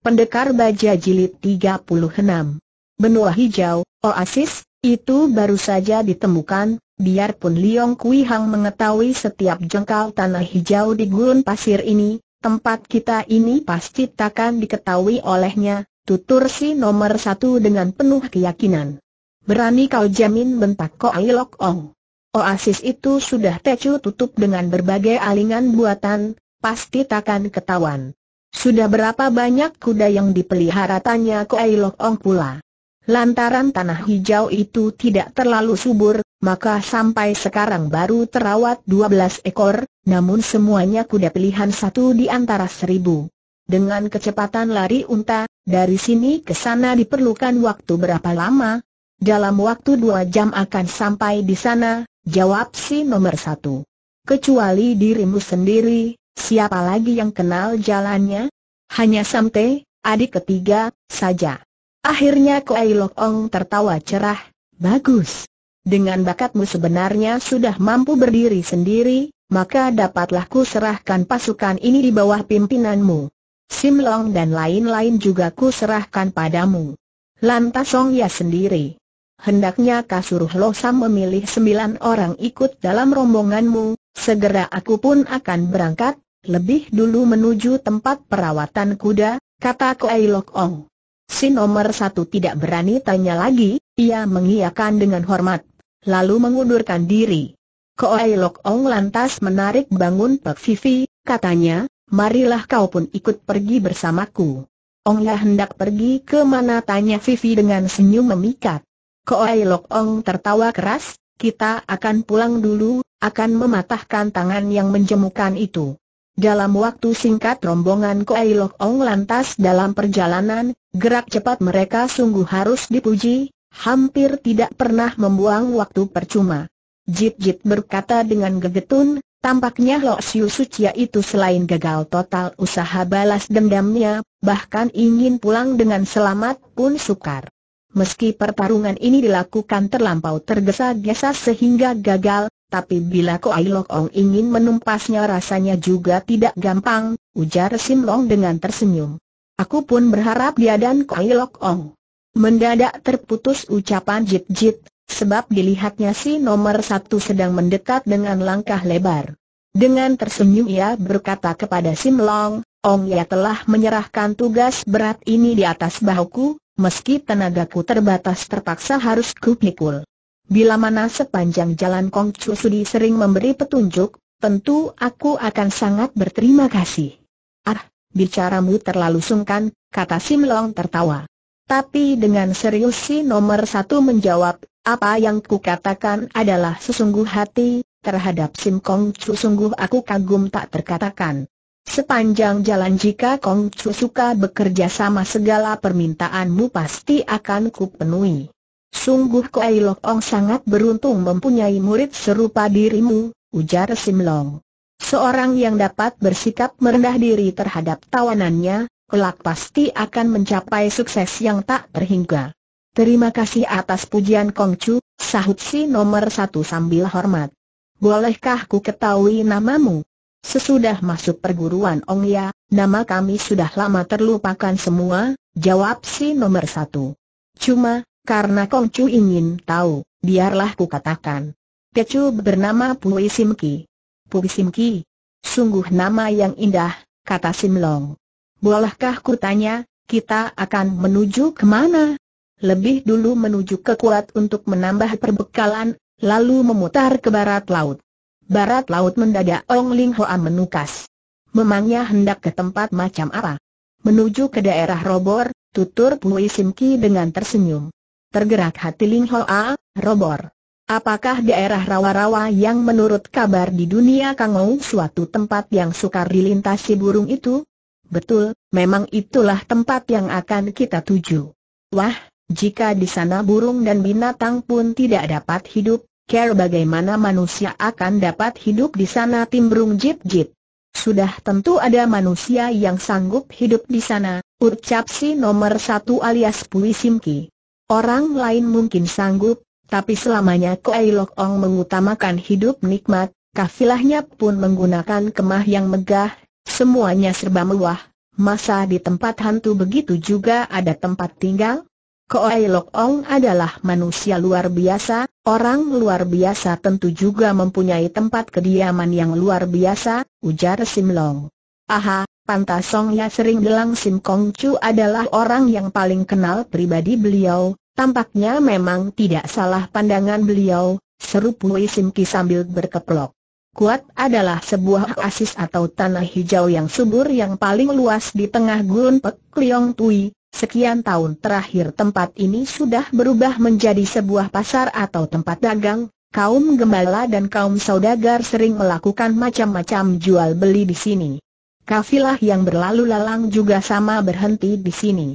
Pendekar Baja Jilid 36. Benua Hijau, Oasis, itu baru saja ditemukan, biarpun Liong Kui Hang mengetahui setiap jengkal tanah hijau di gurun pasir ini, tempat kita ini pasti takkan diketahui olehnya, tutur si nomor satu dengan penuh keyakinan. Berani kau jamin bentak kok Ailok Ong. Oasis itu sudah tecu tutup dengan berbagai alingan buatan, pasti takkan ketahuan. Sudah berapa banyak kuda yang dipelihara tanya Kuai Lok Ong pula. Lantaran tanah hijau itu tidak terlalu subur, maka sampai sekarang baru terawat 12 ekor, namun semuanya kuda pilihan satu di antara seribu. Dengan kecepatan lari unta, dari sini ke sana diperlukan waktu berapa lama? Dalam waktu dua jam akan sampai di sana, jawab si nomor satu. Kecuali dirimu sendiri, Siapa lagi yang kenal jalannya? Hanya Samte, adik ketiga, saja. Akhirnya Kuei Lok Ong tertawa cerah, bagus. Dengan bakatmu sebenarnya sudah mampu berdiri sendiri, maka dapatlah ku serahkan pasukan ini di bawah pimpinanmu. Sim Long dan lain-lain juga ku serahkan padamu. Lantas Song Ya sendiri. Hendaknya Kasuruh Losam memilih sembilan orang ikut dalam rombonganmu, segera aku pun akan berangkat, lebih dulu menuju tempat perawatan kuda, kata Koei Lok Ong. Si nomor satu tidak berani tanya lagi, ia mengiakan dengan hormat, lalu mengundurkan diri. Koei Lok Ong lantas menarik bangun Pek Vivi, katanya, marilah kau pun ikut pergi bersamaku. Ong Onglah hendak pergi ke mana tanya Vivi dengan senyum memikat. Koei Lok Ong tertawa keras, kita akan pulang dulu, akan mematahkan tangan yang menjemukan itu. Dalam waktu singkat rombongan Kuei Lok Ong lantas dalam perjalanan, gerak cepat mereka sungguh harus dipuji, hampir tidak pernah membuang waktu percuma. Jit-jit berkata dengan gegetun, tampaknya Lo Siu Sucia itu selain gagal total usaha balas dendamnya, bahkan ingin pulang dengan selamat pun sukar. Meski pertarungan ini dilakukan terlampau tergesa-gesa sehingga gagal, tapi bila Koai Lok Ong ingin menumpasnya rasanya juga tidak gampang, ujar Sim Long dengan tersenyum. Aku pun berharap dia dan Koai Lok Ong. Mendadak terputus ucapan Jit Jit, sebab dilihatnya si nomor satu sedang mendekat dengan langkah lebar. Dengan tersenyum ia berkata kepada Sim Long, Ong ya telah menyerahkan tugas berat ini di atas bahuku, meski tenagaku terbatas terpaksa harus kupikul. Bila mana sepanjang jalan Kong Chu Sudi sering memberi petunjuk, tentu aku akan sangat berterima kasih. Ah, bicaramu terlalu sungkan, kata Sim Long tertawa. Tapi dengan serius si nomor satu menjawab, apa yang ku katakan adalah sesungguh hati, terhadap Sim Kong Chu sungguh aku kagum tak terkatakan. Sepanjang jalan jika Kong Chu suka bekerja sama segala permintaanmu pasti akan kupenuhi. Sungguh Kuai Lok Ong sangat beruntung mempunyai murid serupa dirimu, ujar Sim Long. Seorang yang dapat bersikap merendah diri terhadap tawanannya, kelak pasti akan mencapai sukses yang tak terhingga. Terima kasih atas pujian Kongcu, sahut si nomor satu sambil hormat. Bolehkah ku ketahui namamu? Sesudah masuk perguruan Ong Ya, nama kami sudah lama terlupakan semua, jawab si nomor satu. Cuma, karena Kong Chu ingin tahu, biarlah ku katakan. Kecub bernama Pui Sim Ki. Pui Sim Ki. Sungguh nama yang indah, kata Sim Long. Bolehkah ku tanya, kita akan menuju ke mana? Lebih dulu menuju ke kuat untuk menambah perbekalan, lalu memutar ke barat laut. Barat laut mendadak Ong Ling Hoa menukas. Memangnya hendak ke tempat macam apa? Menuju ke daerah Robor, tutur Pui Ki dengan tersenyum. Tergerak hati Ling Hoa, robor. Apakah daerah rawa-rawa yang menurut kabar di dunia Kangou suatu tempat yang sukar dilintasi burung itu? Betul, memang itulah tempat yang akan kita tuju. Wah, jika di sana burung dan binatang pun tidak dapat hidup, care bagaimana manusia akan dapat hidup di sana timbrung jip-jip. Sudah tentu ada manusia yang sanggup hidup di sana, ucap si nomor satu alias Pui Simki. Orang lain mungkin sanggup, tapi selamanya Koei Lok Ong mengutamakan hidup nikmat, kafilahnya pun menggunakan kemah yang megah, semuanya serba mewah. Masa di tempat hantu begitu juga ada tempat tinggal? Koei Lok Ong adalah manusia luar biasa, orang luar biasa tentu juga mempunyai tempat kediaman yang luar biasa, ujar Sim Long. Aha, Pantasong Ya sering bilang Sim Kong Chu adalah orang yang paling kenal pribadi beliau, Tampaknya memang tidak salah pandangan beliau, seru Pui Simki sambil berkeplok. Kuat adalah sebuah oasis atau tanah hijau yang subur yang paling luas di tengah gurun Pek Liong Tui. Sekian tahun terakhir tempat ini sudah berubah menjadi sebuah pasar atau tempat dagang. Kaum gembala dan kaum saudagar sering melakukan macam-macam jual beli di sini. Kafilah yang berlalu lalang juga sama berhenti di sini.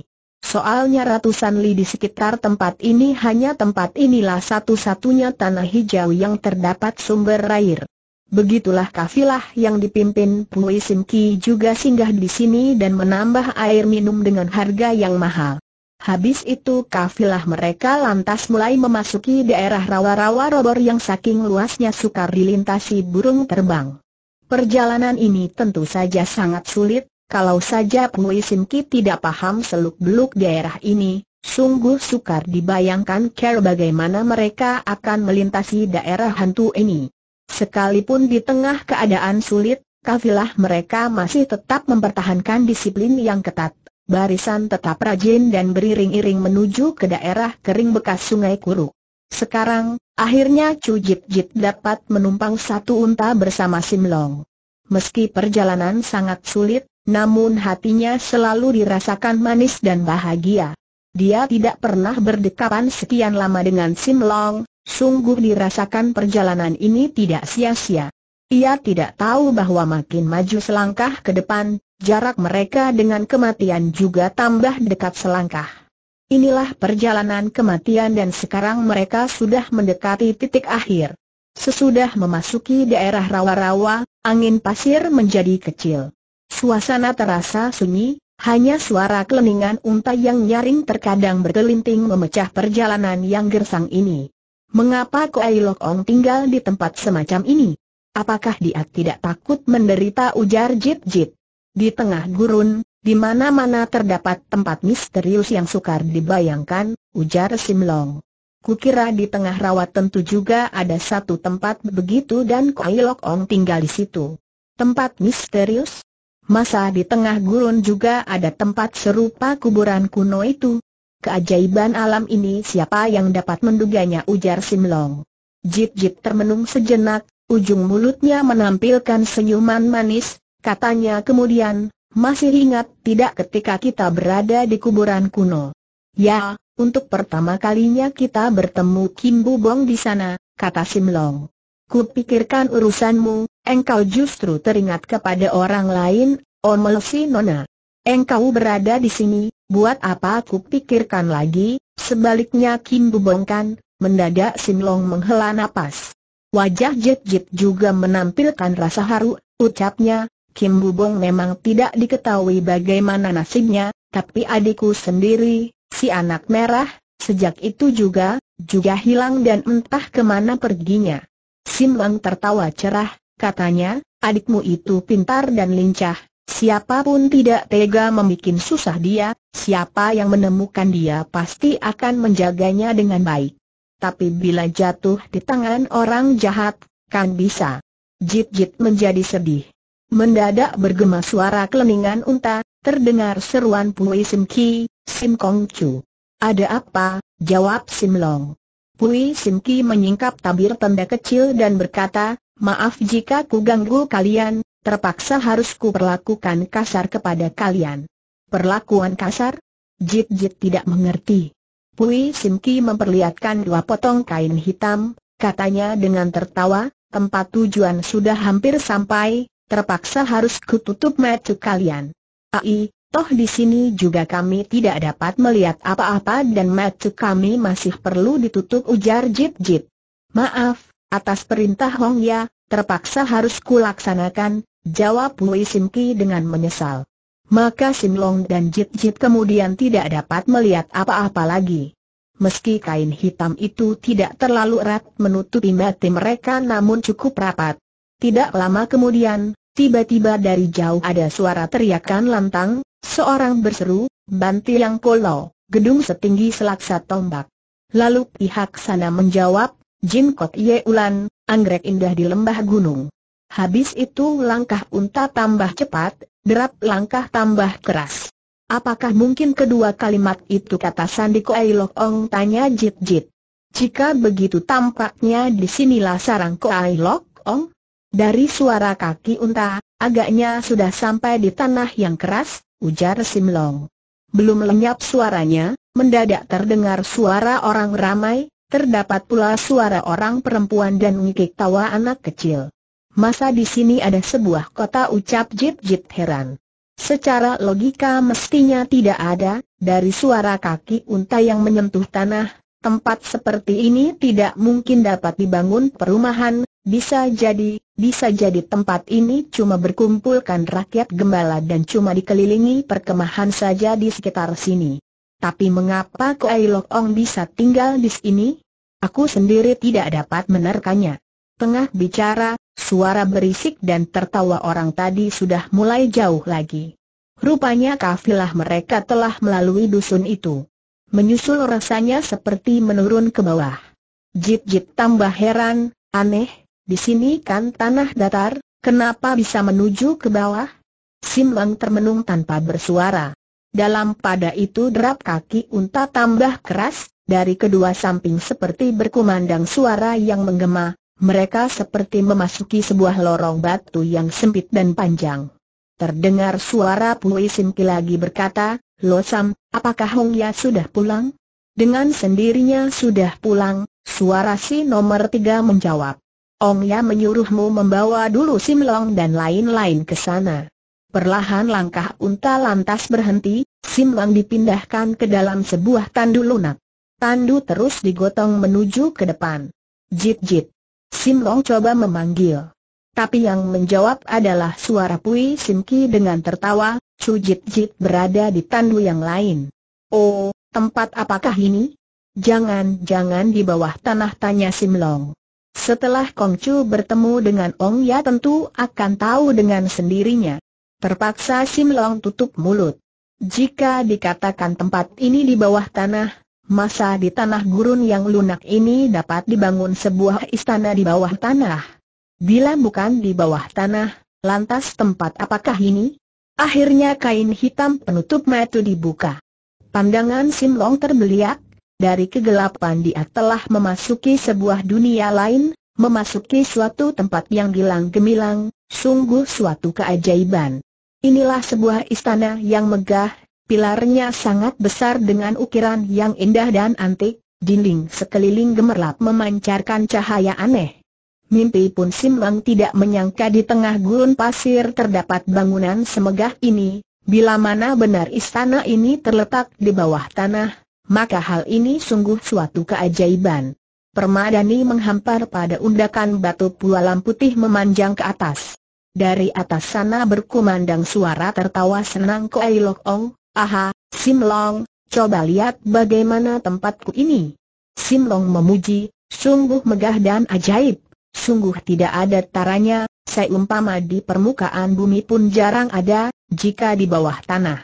Soalnya ratusan li di sekitar tempat ini hanya tempat inilah satu-satunya tanah hijau yang terdapat sumber air. Begitulah kafilah yang dipimpin Pui Sim Ki juga singgah di sini dan menambah air minum dengan harga yang mahal. Habis itu kafilah mereka lantas mulai memasuki daerah rawa-rawa robor yang saking luasnya sukar dilintasi burung terbang. Perjalanan ini tentu saja sangat sulit, kalau saja Pui Simki tidak paham seluk-beluk daerah ini, sungguh sukar dibayangkan cara bagaimana mereka akan melintasi daerah hantu ini. Sekalipun di tengah keadaan sulit, kafilah mereka masih tetap mempertahankan disiplin yang ketat. Barisan tetap rajin dan beriring-iring menuju ke daerah kering bekas sungai Kuru. Sekarang, akhirnya Chu Jip Jip dapat menumpang satu unta bersama Simlong. Meski perjalanan sangat sulit, namun hatinya selalu dirasakan manis dan bahagia. Dia tidak pernah berdekapan sekian lama dengan Sim Long, sungguh dirasakan perjalanan ini tidak sia-sia. Ia tidak tahu bahwa makin maju selangkah ke depan, jarak mereka dengan kematian juga tambah dekat selangkah. Inilah perjalanan kematian dan sekarang mereka sudah mendekati titik akhir. Sesudah memasuki daerah rawa-rawa, angin pasir menjadi kecil. Suasana terasa sunyi, hanya suara keleningan unta yang nyaring terkadang berkelinting memecah perjalanan yang gersang ini. Mengapa Kuai Lok Ong tinggal di tempat semacam ini? Apakah dia tidak takut menderita ujar Jip Jip. Di tengah gurun, di mana-mana terdapat tempat misterius yang sukar dibayangkan, ujar Sim Long. Kukira di tengah rawat tentu juga ada satu tempat begitu dan Kuai Lok Ong tinggal di situ. Tempat misterius? Masa di tengah gurun juga ada tempat serupa kuburan kuno itu? Keajaiban alam ini siapa yang dapat menduganya ujar Simlong. Jit-jit termenung sejenak, ujung mulutnya menampilkan senyuman manis, katanya kemudian, masih ingat tidak ketika kita berada di kuburan kuno? Ya, untuk pertama kalinya kita bertemu Kim Bubong di sana, kata Simlong kupikirkan urusanmu, engkau justru teringat kepada orang lain, Omelosi Nona. Engkau berada di sini, buat apa kupikirkan lagi, sebaliknya Kim Bubongkan, mendadak Sinlong menghela napas. Wajah Jet Jet juga menampilkan rasa haru, ucapnya, Kim Bubong memang tidak diketahui bagaimana nasibnya, tapi adikku sendiri, si anak merah, sejak itu juga, juga hilang dan entah kemana perginya. Sim Lang tertawa cerah, katanya, adikmu itu pintar dan lincah, siapapun tidak tega membuat susah dia, siapa yang menemukan dia pasti akan menjaganya dengan baik. Tapi bila jatuh di tangan orang jahat, kan bisa. Jit-jit menjadi sedih. Mendadak bergema suara keleningan unta, terdengar seruan Pui Sim Ki, Sim Kong Chu. Ada apa? Jawab Sim Long. Pui Simki menyingkap tabir tanda kecil dan berkata, maaf jika ku ganggu kalian, terpaksa harus ku perlakukan kasar kepada kalian. Perlakuan kasar? Jit Jit tidak mengerti. Pui Simki memperlihatkan dua potong kain hitam, katanya dengan tertawa, tempat tujuan sudah hampir sampai, terpaksa harus tutup mata kalian. Aih, Toh di sini juga kami tidak dapat melihat apa-apa dan mata kami masih perlu ditutup ujar Jip Jip. Maaf, atas perintah Hong Ya, terpaksa harus kulaksanakan, jawab Lui Sim Ki dengan menyesal. Maka Sim Long dan Jip Jip kemudian tidak dapat melihat apa-apa lagi. Meski kain hitam itu tidak terlalu erat menutupi mata mereka namun cukup rapat. Tidak lama kemudian, tiba-tiba dari jauh ada suara teriakan lantang, Seorang berseru, Banti yang kolo, gedung setinggi selaksa tombak. Lalu pihak sana menjawab, Jin Kot Ye Ulan, anggrek indah di lembah gunung. Habis itu langkah unta tambah cepat, derap langkah tambah keras. Apakah mungkin kedua kalimat itu kata Sandi Koai Lok Ong tanya Jit Jit. Jika begitu tampaknya disinilah sarang Koai Lok Ong, dari suara kaki unta, agaknya sudah sampai di tanah yang keras, ujar Simlong. Belum lenyap suaranya, mendadak terdengar suara orang ramai, terdapat pula suara orang perempuan dan ngikik tawa anak kecil. Masa di sini ada sebuah kota ucap Jip Jip heran. Secara logika mestinya tidak ada, dari suara kaki unta yang menyentuh tanah, tempat seperti ini tidak mungkin dapat dibangun perumahan, bisa jadi, bisa jadi tempat ini cuma berkumpulkan rakyat gembala dan cuma dikelilingi perkemahan saja di sekitar sini. Tapi mengapa Kuai Lok Ong bisa tinggal di sini? Aku sendiri tidak dapat menerkanya. Tengah bicara, suara berisik dan tertawa orang tadi sudah mulai jauh lagi. Rupanya kafilah mereka telah melalui dusun itu. Menyusul rasanya seperti menurun ke bawah. Jip Jip tambah heran, aneh, di sini kan tanah datar, kenapa bisa menuju ke bawah? Sim termenung tanpa bersuara. Dalam pada itu derap kaki unta tambah keras, dari kedua samping seperti berkumandang suara yang menggema, mereka seperti memasuki sebuah lorong batu yang sempit dan panjang. Terdengar suara Pui Simki lagi berkata, Lo Sam, apakah Hong Ya sudah pulang? Dengan sendirinya sudah pulang, suara si nomor tiga menjawab. Ong Ya menyuruhmu membawa dulu Sim Long dan lain-lain ke sana. Perlahan langkah unta lantas berhenti, Sim Long dipindahkan ke dalam sebuah tandu lunak. Tandu terus digotong menuju ke depan. Jit-jit. Sim Long coba memanggil. Tapi yang menjawab adalah suara Pui Sim Ki dengan tertawa, Cu jit jit berada di tandu yang lain. Oh, tempat apakah ini? Jangan-jangan di bawah tanah tanya Sim Long. Setelah Kongcu bertemu dengan Ong Ya tentu akan tahu dengan sendirinya. Terpaksa Sim Long tutup mulut. Jika dikatakan tempat ini di bawah tanah, masa di tanah gurun yang lunak ini dapat dibangun sebuah istana di bawah tanah. Bila bukan di bawah tanah, lantas tempat apakah ini? Akhirnya kain hitam penutup metu dibuka. Pandangan Sim Long terbeliak, dari kegelapan dia telah memasuki sebuah dunia lain, memasuki suatu tempat yang gilang gemilang, sungguh suatu keajaiban. Inilah sebuah istana yang megah, pilarnya sangat besar dengan ukiran yang indah dan antik, dinding sekeliling gemerlap memancarkan cahaya aneh. Mimpi pun Simlang tidak menyangka di tengah gurun pasir terdapat bangunan semegah ini, bila mana benar istana ini terletak di bawah tanah, maka hal ini sungguh suatu keajaiban. Permadani menghampar pada undakan batu pualam putih memanjang ke atas. Dari atas sana berkumandang suara tertawa senang Koai Lok Ong, aha, Sim Long, coba lihat bagaimana tempatku ini. Sim Long memuji, sungguh megah dan ajaib, sungguh tidak ada taranya, seumpama di permukaan bumi pun jarang ada, jika di bawah tanah.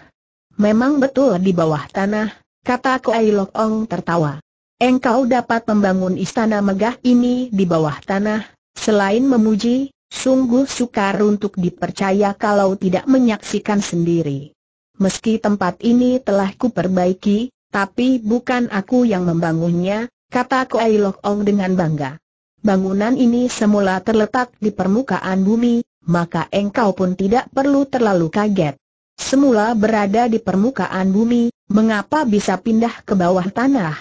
Memang betul di bawah tanah, kata Kuai Lok Ong tertawa. Engkau dapat membangun istana megah ini di bawah tanah, selain memuji, sungguh sukar untuk dipercaya kalau tidak menyaksikan sendiri. Meski tempat ini telah kuperbaiki, tapi bukan aku yang membangunnya, kata Kuai Lok Ong dengan bangga. Bangunan ini semula terletak di permukaan bumi, maka engkau pun tidak perlu terlalu kaget. Semula berada di permukaan bumi, Mengapa bisa pindah ke bawah tanah?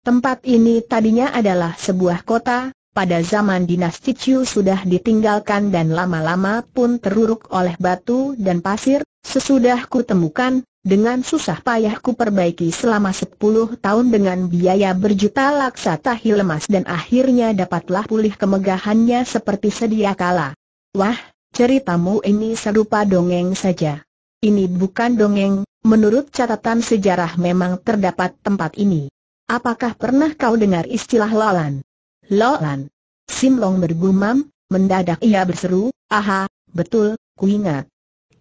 Tempat ini tadinya adalah sebuah kota, pada zaman dinasti Chu sudah ditinggalkan dan lama-lama pun teruruk oleh batu dan pasir, sesudah kutemukan, dengan susah payah ku perbaiki selama 10 tahun dengan biaya berjuta laksa tahi lemas dan akhirnya dapatlah pulih kemegahannya seperti sedia kala. Wah, ceritamu ini serupa dongeng saja. Ini bukan dongeng, Menurut catatan sejarah memang terdapat tempat ini. Apakah pernah kau dengar istilah Lolan? Lolan. Sim Long bergumam, mendadak ia berseru, aha, betul, ku ingat.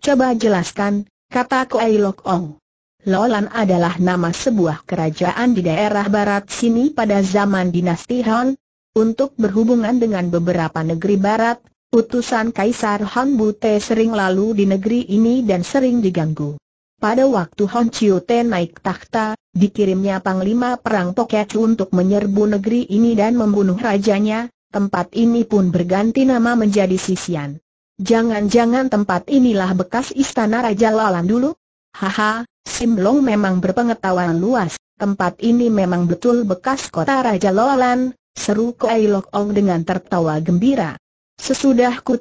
Coba jelaskan, kata Kuai Lok Ong. Lolan adalah nama sebuah kerajaan di daerah barat sini pada zaman dinasti Han. Untuk berhubungan dengan beberapa negeri barat, utusan Kaisar Han Bute sering lalu di negeri ini dan sering diganggu. Pada waktu Hon Chiu Ten naik takhta, dikirimnya Panglima Perang Pokecu untuk menyerbu negeri ini dan membunuh rajanya, tempat ini pun berganti nama menjadi Sisian. Jangan-jangan tempat inilah bekas istana Raja Lalan dulu? Haha, Sim Long memang berpengetahuan luas, tempat ini memang betul bekas kota Raja Lalan, seru Kuei Lok Ong dengan tertawa gembira. Sesudah ku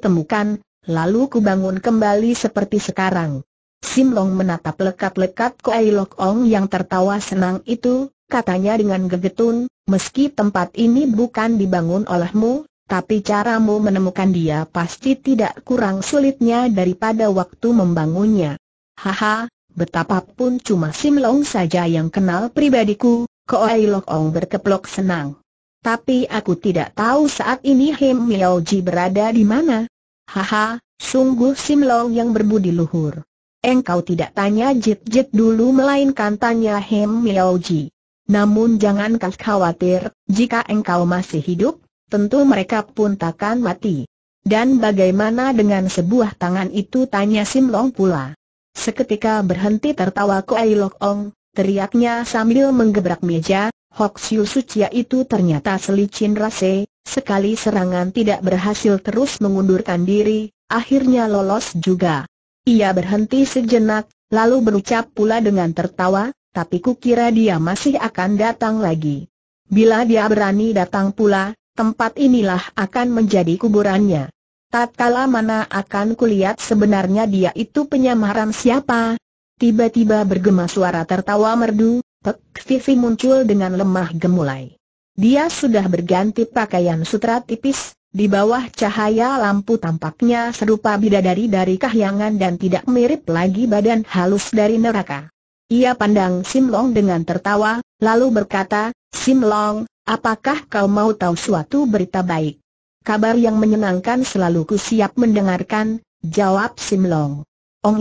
lalu kubangun kembali seperti sekarang. Sim Long menatap lekat-lekat Koai Lok Ong yang tertawa senang itu, katanya dengan gegetun, meski tempat ini bukan dibangun olehmu, tapi caramu menemukan dia pasti tidak kurang sulitnya daripada waktu membangunnya. Haha, betapapun cuma Sim Long saja yang kenal pribadiku, Koai Lok Ong berkeplok senang. Tapi aku tidak tahu saat ini Him Miao Ji berada di mana. Haha, sungguh Sim Long yang berbudi luhur engkau tidak tanya jit-jit dulu melainkan tanya Hem Miaoji. Namun jangan kau khawatir, jika engkau masih hidup, tentu mereka pun takkan mati. Dan bagaimana dengan sebuah tangan itu tanya Sim Long pula. Seketika berhenti tertawa Kuai Lok Ong, teriaknya sambil menggebrak meja, Hok Siu Sucia itu ternyata selicin rase, sekali serangan tidak berhasil terus mengundurkan diri, akhirnya lolos juga. Ia berhenti sejenak, lalu berucap pula dengan tertawa, tapi kukira dia masih akan datang lagi. Bila dia berani datang pula, tempat inilah akan menjadi kuburannya. Tatkala mana akan kulihat sebenarnya dia itu penyamaran siapa? Tiba-tiba bergema suara tertawa merdu, Pek Vivi muncul dengan lemah gemulai. Dia sudah berganti pakaian sutra tipis, di bawah cahaya lampu tampaknya serupa bidadari dari kahyangan dan tidak mirip lagi badan halus dari neraka. Ia pandang Sim Long dengan tertawa, lalu berkata, Sim Long, apakah kau mau tahu suatu berita baik? Kabar yang menyenangkan selalu ku siap mendengarkan, jawab Sim Simlong.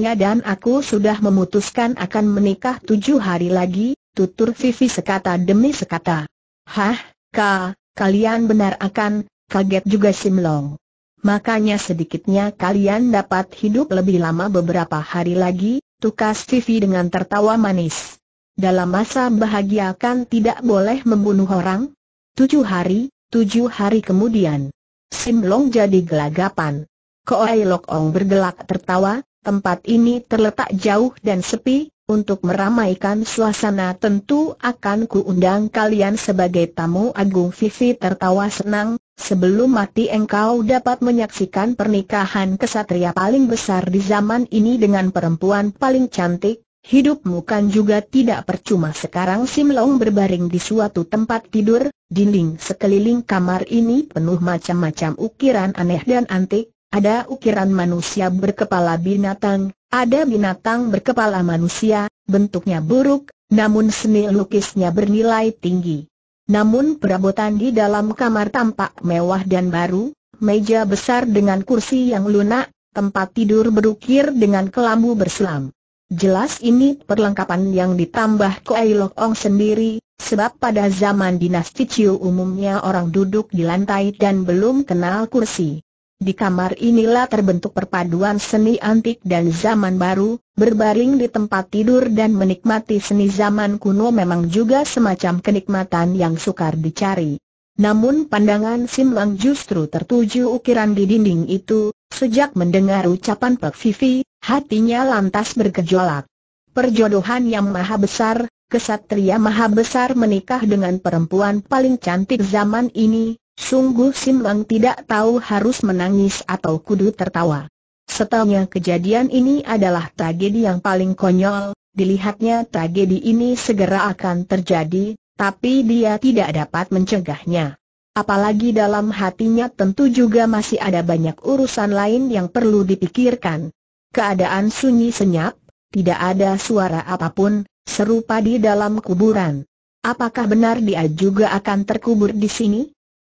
Ya dan aku sudah memutuskan akan menikah tujuh hari lagi, tutur Vivi sekata demi sekata. Hah, ka, kalian benar akan, Kaget juga Sim Long. Makanya sedikitnya kalian dapat hidup lebih lama beberapa hari lagi, tukas Vivi dengan tertawa manis. Dalam masa bahagia kan tidak boleh membunuh orang? Tujuh hari, tujuh hari kemudian. Sim Long jadi gelagapan. Koai Lokong bergelak tertawa, tempat ini terletak jauh dan sepi, untuk meramaikan suasana tentu akan kuundang kalian sebagai tamu agung Vivi tertawa senang, sebelum mati engkau dapat menyaksikan pernikahan kesatria paling besar di zaman ini dengan perempuan paling cantik, Hidupmu kan juga tidak percuma sekarang Simlong berbaring di suatu tempat tidur, dinding sekeliling kamar ini penuh macam-macam ukiran aneh dan antik, ada ukiran manusia berkepala binatang, ada binatang berkepala manusia, bentuknya buruk, namun seni lukisnya bernilai tinggi. Namun perabotan di dalam kamar tampak mewah dan baru, meja besar dengan kursi yang lunak, tempat tidur berukir dengan kelambu berselam. Jelas ini perlengkapan yang ditambah ke Lok Ong sendiri, sebab pada zaman dinasti Ciu umumnya orang duduk di lantai dan belum kenal kursi. Di kamar inilah terbentuk perpaduan seni antik dan zaman baru, berbaring di tempat tidur dan menikmati seni zaman kuno memang juga semacam kenikmatan yang sukar dicari. Namun pandangan Sim Lang justru tertuju ukiran di dinding itu, sejak mendengar ucapan Pak Vivi, hatinya lantas bergejolak. Perjodohan yang maha besar, kesatria maha besar menikah dengan perempuan paling cantik zaman ini, Sungguh Simbang tidak tahu harus menangis atau kudu tertawa. Setelahnya kejadian ini adalah tragedi yang paling konyol, dilihatnya tragedi ini segera akan terjadi, tapi dia tidak dapat mencegahnya. Apalagi dalam hatinya tentu juga masih ada banyak urusan lain yang perlu dipikirkan. Keadaan sunyi senyap, tidak ada suara apapun, serupa di dalam kuburan. Apakah benar dia juga akan terkubur di sini?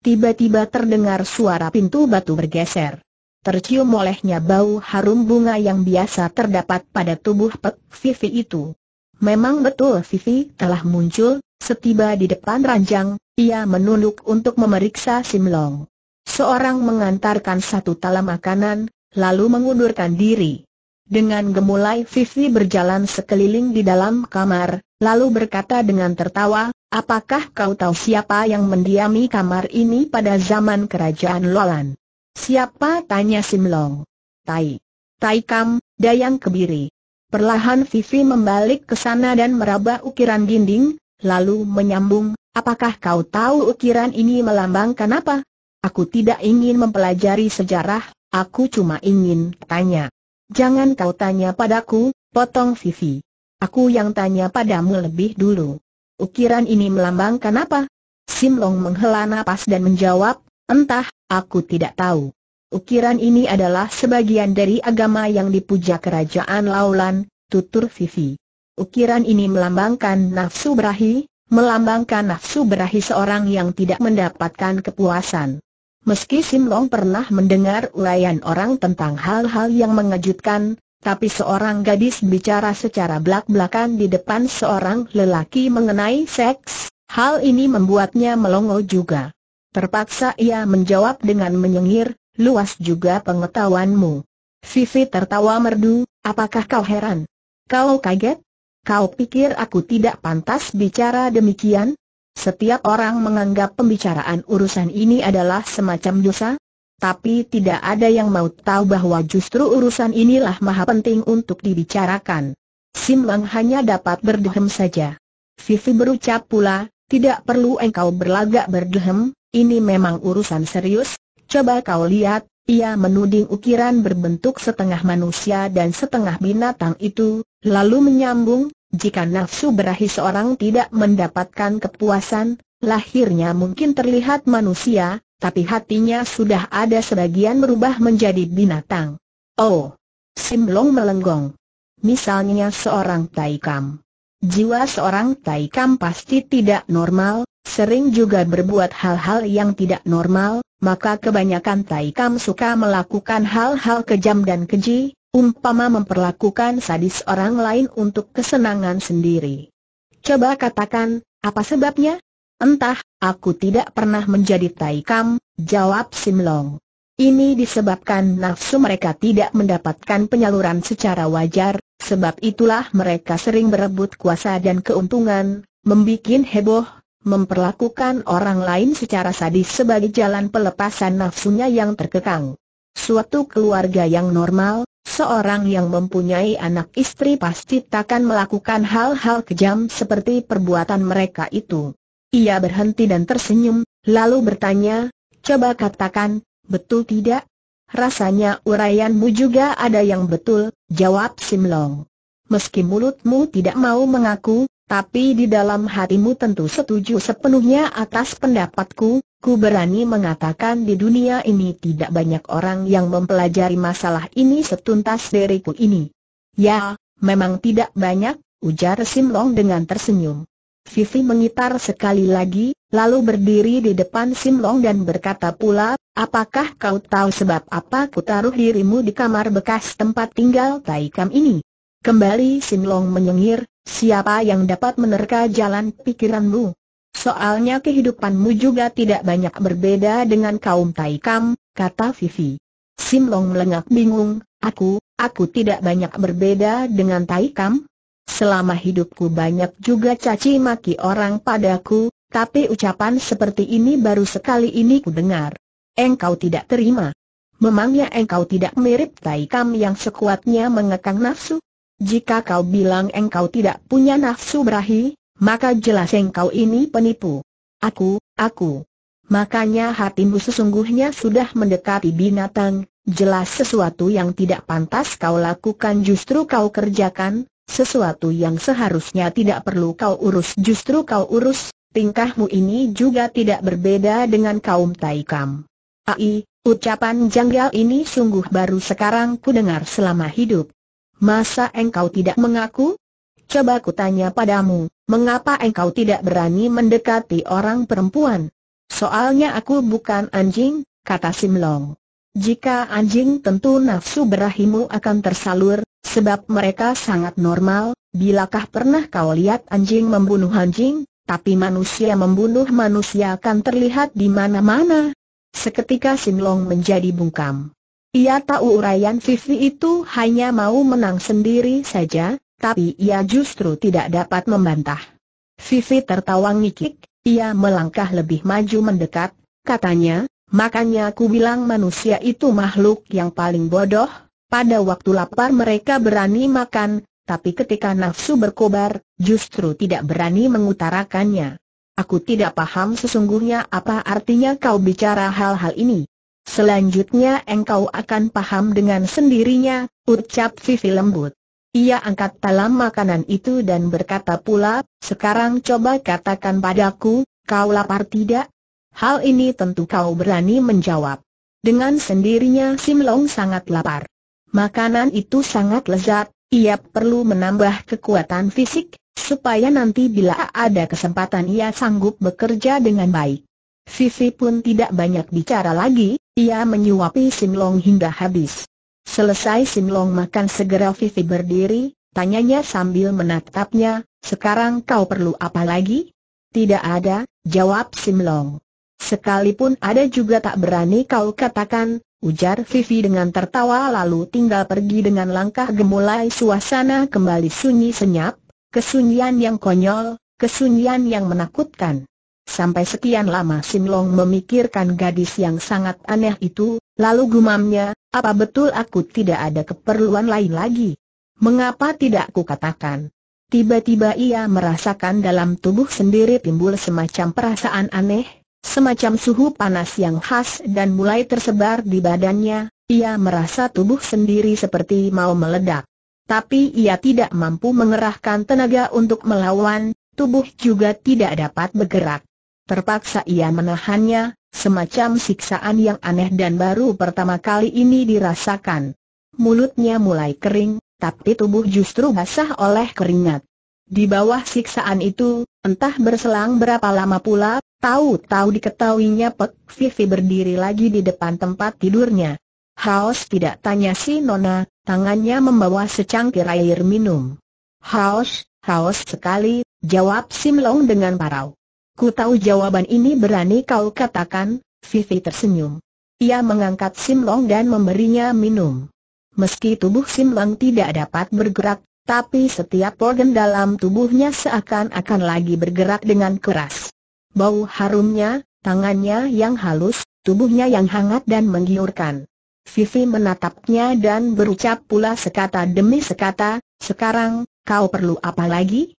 tiba-tiba terdengar suara pintu batu bergeser. Tercium olehnya bau harum bunga yang biasa terdapat pada tubuh Pek Vivi itu. Memang betul Vivi telah muncul, setiba di depan ranjang, ia menunduk untuk memeriksa Simlong. Seorang mengantarkan satu talam makanan, lalu mengundurkan diri. Dengan gemulai Fifi berjalan sekeliling di dalam kamar, lalu berkata dengan tertawa, apakah kau tahu siapa yang mendiami kamar ini pada zaman kerajaan Lolan? Siapa? tanya Simlong. Tai. Tai Kam, Dayang Kebiri. Perlahan Fifi membalik ke sana dan meraba ukiran dinding, lalu menyambung, apakah kau tahu ukiran ini melambangkan apa? Aku tidak ingin mempelajari sejarah, aku cuma ingin tanya. Jangan kau tanya padaku, potong Vivi. Aku yang tanya padamu lebih dulu. Ukiran ini melambangkan apa? Simlong menghela nafas dan menjawab, entah, aku tidak tahu. Ukiran ini adalah sebagian dari agama yang dipuja kerajaan Laulan, tutur Vivi. Ukiran ini melambangkan nafsu berahi, melambangkan nafsu berahi seorang yang tidak mendapatkan kepuasan. Meski Sim Long pernah mendengar ulayan orang tentang hal-hal yang mengejutkan, tapi seorang gadis bicara secara belak-belakan di depan seorang lelaki mengenai seks, hal ini membuatnya melongo juga. Terpaksa ia menjawab dengan menyengir, luas juga pengetahuanmu. Vivi tertawa merdu, apakah kau heran? Kau kaget? Kau pikir aku tidak pantas bicara demikian? Setiap orang menganggap pembicaraan urusan ini adalah semacam dosa, tapi tidak ada yang mau tahu bahwa justru urusan inilah maha penting untuk dibicarakan. Sim Lang hanya dapat berdehem saja. Vivi berucap pula, tidak perlu engkau berlagak berdehem, ini memang urusan serius, coba kau lihat, ia menuding ukiran berbentuk setengah manusia dan setengah binatang itu, lalu menyambung, jika nafsu berahi seorang tidak mendapatkan kepuasan, lahirnya mungkin terlihat manusia, tapi hatinya sudah ada sebagian berubah menjadi binatang. Oh! Simlong melenggong. Misalnya seorang taikam. Jiwa seorang taikam pasti tidak normal, sering juga berbuat hal-hal yang tidak normal, maka kebanyakan taikam suka melakukan hal-hal kejam dan keji, umpama memperlakukan sadis orang lain untuk kesenangan sendiri. Coba katakan, apa sebabnya? Entah, aku tidak pernah menjadi taikam, jawab Simlong. Ini disebabkan nafsu mereka tidak mendapatkan penyaluran secara wajar, sebab itulah mereka sering berebut kuasa dan keuntungan, membuat heboh, memperlakukan orang lain secara sadis sebagai jalan pelepasan nafsunya yang terkekang. Suatu keluarga yang normal, Seorang yang mempunyai anak istri pasti takkan melakukan hal-hal kejam seperti perbuatan mereka itu. Ia berhenti dan tersenyum, lalu bertanya, coba katakan, betul tidak? Rasanya uraianmu juga ada yang betul, jawab Simlong. Meski mulutmu tidak mau mengaku, tapi di dalam hatimu tentu setuju sepenuhnya atas pendapatku, ku berani mengatakan di dunia ini tidak banyak orang yang mempelajari masalah ini setuntas diriku ini. Ya, memang tidak banyak, ujar Simlong dengan tersenyum. Vivi mengitar sekali lagi, lalu berdiri di depan Simlong dan berkata pula, apakah kau tahu sebab apa ku taruh dirimu di kamar bekas tempat tinggal Taikam ini? Kembali Simlong menyengir, Siapa yang dapat menerka jalan pikiranmu? Soalnya kehidupanmu juga tidak banyak berbeda dengan kaum Taikam, kata Vivi. Simlong melengak bingung, aku, aku tidak banyak berbeda dengan Taikam. Selama hidupku banyak juga caci maki orang padaku, tapi ucapan seperti ini baru sekali ini ku dengar. Engkau tidak terima. Memangnya engkau tidak mirip Taikam yang sekuatnya mengekang nafsu? Jika kau bilang engkau tidak punya nafsu berahi, maka jelas engkau ini penipu. Aku, aku. Makanya hatimu sesungguhnya sudah mendekati binatang, jelas sesuatu yang tidak pantas kau lakukan justru kau kerjakan, sesuatu yang seharusnya tidak perlu kau urus justru kau urus, tingkahmu ini juga tidak berbeda dengan kaum Taikam. Ai, ucapan janggal ini sungguh baru sekarang ku dengar selama hidup. Masa engkau tidak mengaku? Coba kutanya padamu, mengapa engkau tidak berani mendekati orang perempuan? Soalnya aku bukan anjing, kata Simlong. Jika anjing tentu nafsu berahimu akan tersalur, sebab mereka sangat normal, bilakah pernah kau lihat anjing membunuh anjing, tapi manusia membunuh manusia akan terlihat di mana-mana. Seketika Simlong menjadi bungkam. Ia tahu uraian Vivi itu hanya mau menang sendiri saja, tapi ia justru tidak dapat membantah. Vivi tertawa ngikik, ia melangkah lebih maju mendekat, katanya, makanya aku bilang manusia itu makhluk yang paling bodoh, pada waktu lapar mereka berani makan, tapi ketika nafsu berkobar, justru tidak berani mengutarakannya. Aku tidak paham sesungguhnya apa artinya kau bicara hal-hal ini. Selanjutnya engkau akan paham dengan sendirinya, ucap Vivi lembut. Ia angkat talam makanan itu dan berkata pula, sekarang coba katakan padaku, kau lapar tidak? Hal ini tentu kau berani menjawab. Dengan sendirinya Sim Long sangat lapar. Makanan itu sangat lezat, ia perlu menambah kekuatan fisik, supaya nanti bila ada kesempatan ia sanggup bekerja dengan baik. Sisi pun tidak banyak bicara lagi, ia menyuapi Sinlong hingga habis. Selesai Sinlong makan segera Vivi berdiri, tanyanya sambil menatapnya, sekarang kau perlu apa lagi? Tidak ada, jawab Sinlong. Sekalipun ada juga tak berani kau katakan, ujar Vivi dengan tertawa lalu tinggal pergi dengan langkah gemulai suasana kembali sunyi senyap, kesunyian yang konyol, kesunyian yang menakutkan. Sampai sekian lama Sim Long memikirkan gadis yang sangat aneh itu, lalu gumamnya, apa betul aku tidak ada keperluan lain lagi? Mengapa tidak ku katakan? Tiba-tiba ia merasakan dalam tubuh sendiri timbul semacam perasaan aneh, semacam suhu panas yang khas dan mulai tersebar di badannya, ia merasa tubuh sendiri seperti mau meledak. Tapi ia tidak mampu mengerahkan tenaga untuk melawan, tubuh juga tidak dapat bergerak. Terpaksa ia menahannya, semacam siksaan yang aneh dan baru pertama kali ini dirasakan. Mulutnya mulai kering, tapi tubuh justru basah oleh keringat. Di bawah siksaan itu, entah berselang berapa lama pula, tahu-tahu diketahuinya Pek Vivi berdiri lagi di depan tempat tidurnya. Haus tidak tanya si Nona, tangannya membawa secangkir air minum. Haus, haus sekali, jawab Simlong dengan parau. Ku tahu jawaban ini berani kau katakan, Vivi tersenyum. Ia mengangkat Sim Long dan memberinya minum. Meski tubuh Sim Long tidak dapat bergerak, tapi setiap organ dalam tubuhnya seakan-akan lagi bergerak dengan keras. Bau harumnya, tangannya yang halus, tubuhnya yang hangat dan menggiurkan. Vivi menatapnya dan berucap pula sekata demi sekata, sekarang, kau perlu apa lagi?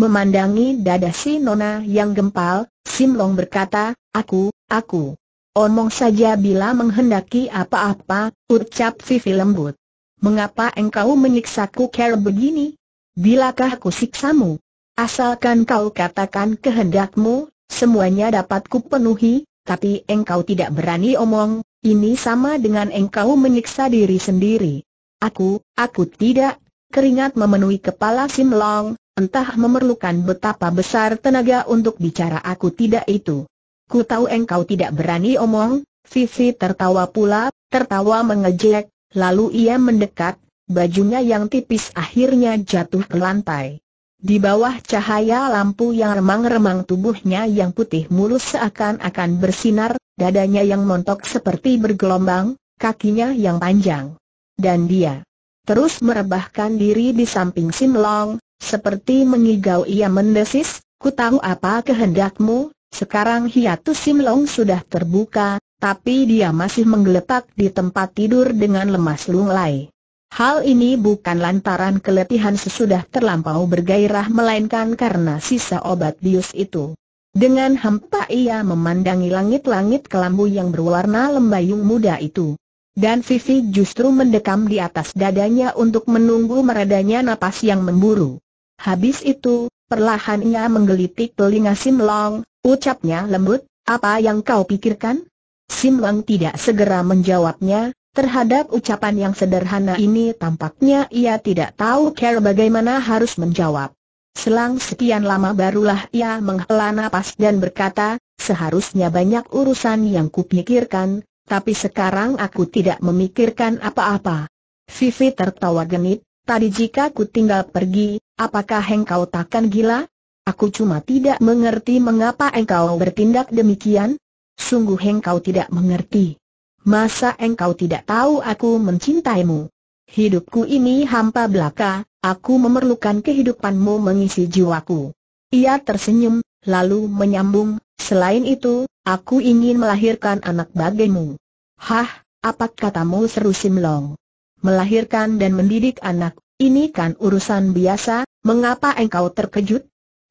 Memandangi dada si Nona yang gempal, Sim Long berkata, aku, aku. Omong saja bila menghendaki apa-apa, ucap Vivi lembut. Mengapa engkau menyiksaku kera begini? Bilakah aku siksamu? Asalkan kau katakan kehendakmu, semuanya dapat kupenuhi, tapi engkau tidak berani omong, ini sama dengan engkau menyiksa diri sendiri. Aku, aku tidak, keringat memenuhi kepala Sim Long, Entah memerlukan betapa besar tenaga untuk bicara aku tidak itu. Ku tahu engkau tidak berani omong, Sisi tertawa pula, tertawa mengejek, lalu ia mendekat, bajunya yang tipis akhirnya jatuh ke lantai. Di bawah cahaya lampu yang remang-remang tubuhnya yang putih mulus seakan-akan bersinar, dadanya yang montok seperti bergelombang, kakinya yang panjang. Dan dia terus merebahkan diri di samping Sim Long, seperti mengigau ia mendesis, ku tahu apa kehendakmu, sekarang hiatus Simlong sudah terbuka, tapi dia masih menggeletak di tempat tidur dengan lemas lunglai. Hal ini bukan lantaran keletihan sesudah terlampau bergairah melainkan karena sisa obat bius itu. Dengan hampa ia memandangi langit-langit kelambu yang berwarna lembayung muda itu. Dan Vivi justru mendekam di atas dadanya untuk menunggu meredanya napas yang memburu. Habis itu, perlahan ia menggelitik telinga Sim Long, ucapnya lembut, apa yang kau pikirkan? Sim Long tidak segera menjawabnya, terhadap ucapan yang sederhana ini tampaknya ia tidak tahu care bagaimana harus menjawab. Selang sekian lama barulah ia menghela nafas dan berkata, seharusnya banyak urusan yang kupikirkan, tapi sekarang aku tidak memikirkan apa-apa. Vivi tertawa genit, Tadi jika ku tinggal pergi, apakah engkau takkan gila? Aku cuma tidak mengerti mengapa engkau bertindak demikian. Sungguh engkau tidak mengerti. Masa engkau tidak tahu aku mencintaimu? Hidupku ini hampa belaka, aku memerlukan kehidupanmu mengisi jiwaku. Ia tersenyum, lalu menyambung, selain itu, aku ingin melahirkan anak bagimu. Hah, apa katamu seru Simlong? melahirkan dan mendidik anak, ini kan urusan biasa, mengapa engkau terkejut?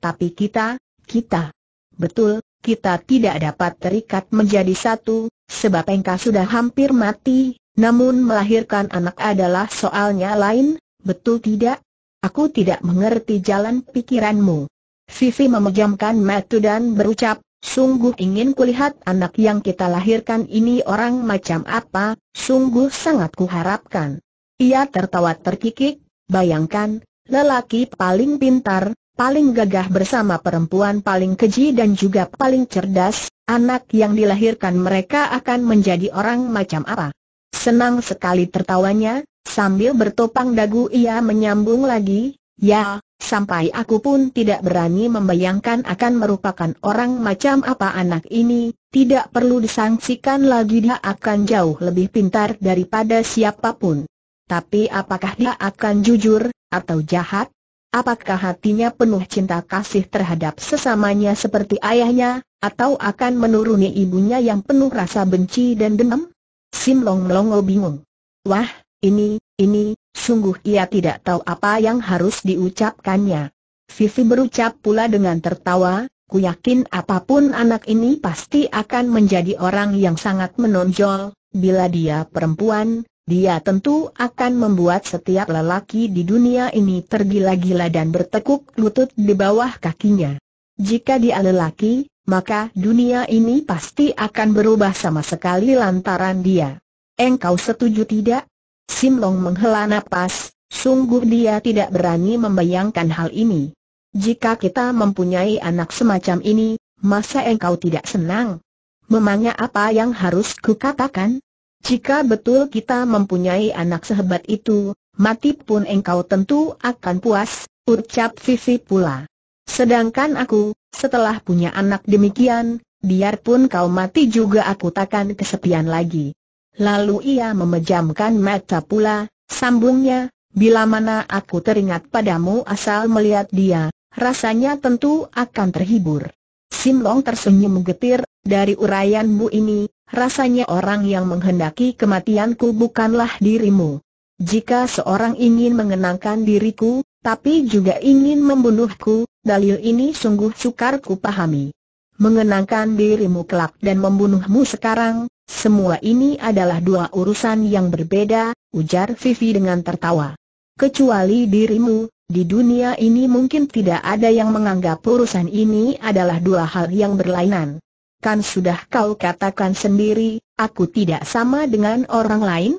Tapi kita, kita. Betul, kita tidak dapat terikat menjadi satu, sebab engkau sudah hampir mati, namun melahirkan anak adalah soalnya lain, betul tidak? Aku tidak mengerti jalan pikiranmu. Vivi memejamkan mata dan berucap, Sungguh ingin kulihat anak yang kita lahirkan ini orang macam apa, sungguh sangat kuharapkan. Ia tertawa terkikik, bayangkan, lelaki paling pintar, paling gagah bersama perempuan paling keji dan juga paling cerdas, anak yang dilahirkan mereka akan menjadi orang macam apa. Senang sekali tertawanya, sambil bertopang dagu ia menyambung lagi, Ya, sampai aku pun tidak berani membayangkan akan merupakan orang macam apa anak ini, tidak perlu disangsikan lagi dia akan jauh lebih pintar daripada siapapun. Tapi apakah dia akan jujur, atau jahat? Apakah hatinya penuh cinta kasih terhadap sesamanya seperti ayahnya, atau akan menuruni ibunya yang penuh rasa benci dan dendam? Sim Long Melongo bingung. Wah, ini, ini, Sungguh ia tidak tahu apa yang harus diucapkannya. Vivi berucap pula dengan tertawa, ku yakin apapun anak ini pasti akan menjadi orang yang sangat menonjol, bila dia perempuan, dia tentu akan membuat setiap lelaki di dunia ini tergila-gila dan bertekuk lutut di bawah kakinya. Jika dia lelaki, maka dunia ini pasti akan berubah sama sekali lantaran dia. Engkau setuju tidak? Sim Long menghela nafas. sungguh dia tidak berani membayangkan hal ini. Jika kita mempunyai anak semacam ini, masa engkau tidak senang? Memangnya apa yang harus kukatakan? Jika betul kita mempunyai anak sehebat itu, mati pun engkau tentu akan puas, ucap Vivi pula. Sedangkan aku, setelah punya anak demikian, biarpun kau mati juga aku takkan kesepian lagi. Lalu ia memejamkan mata pula, sambungnya, bila mana aku teringat padamu asal melihat dia, rasanya tentu akan terhibur. Sim Long tersenyum getir, dari uraianmu ini, rasanya orang yang menghendaki kematianku bukanlah dirimu. Jika seorang ingin mengenangkan diriku, tapi juga ingin membunuhku, dalil ini sungguh sukar ku pahami. Mengenangkan dirimu kelak dan membunuhmu sekarang, semua ini adalah dua urusan yang berbeda, ujar Vivi dengan tertawa. Kecuali dirimu, di dunia ini mungkin tidak ada yang menganggap urusan ini adalah dua hal yang berlainan. Kan sudah kau katakan sendiri, aku tidak sama dengan orang lain?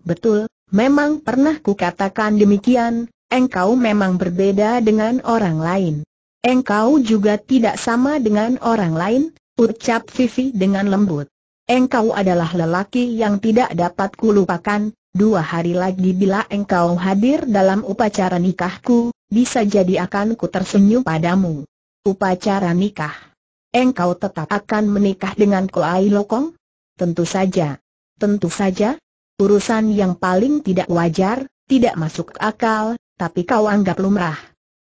Betul, memang pernah ku katakan demikian, engkau memang berbeda dengan orang lain. Engkau juga tidak sama dengan orang lain, ucap Vivi dengan lembut. Engkau adalah lelaki yang tidak dapat kulupakan, dua hari lagi bila engkau hadir dalam upacara nikahku, bisa jadi akan ku tersenyum padamu. Upacara nikah. Engkau tetap akan menikah dengan Kuai Lokong? Tentu saja. Tentu saja. Urusan yang paling tidak wajar, tidak masuk akal, tapi kau anggap lumrah.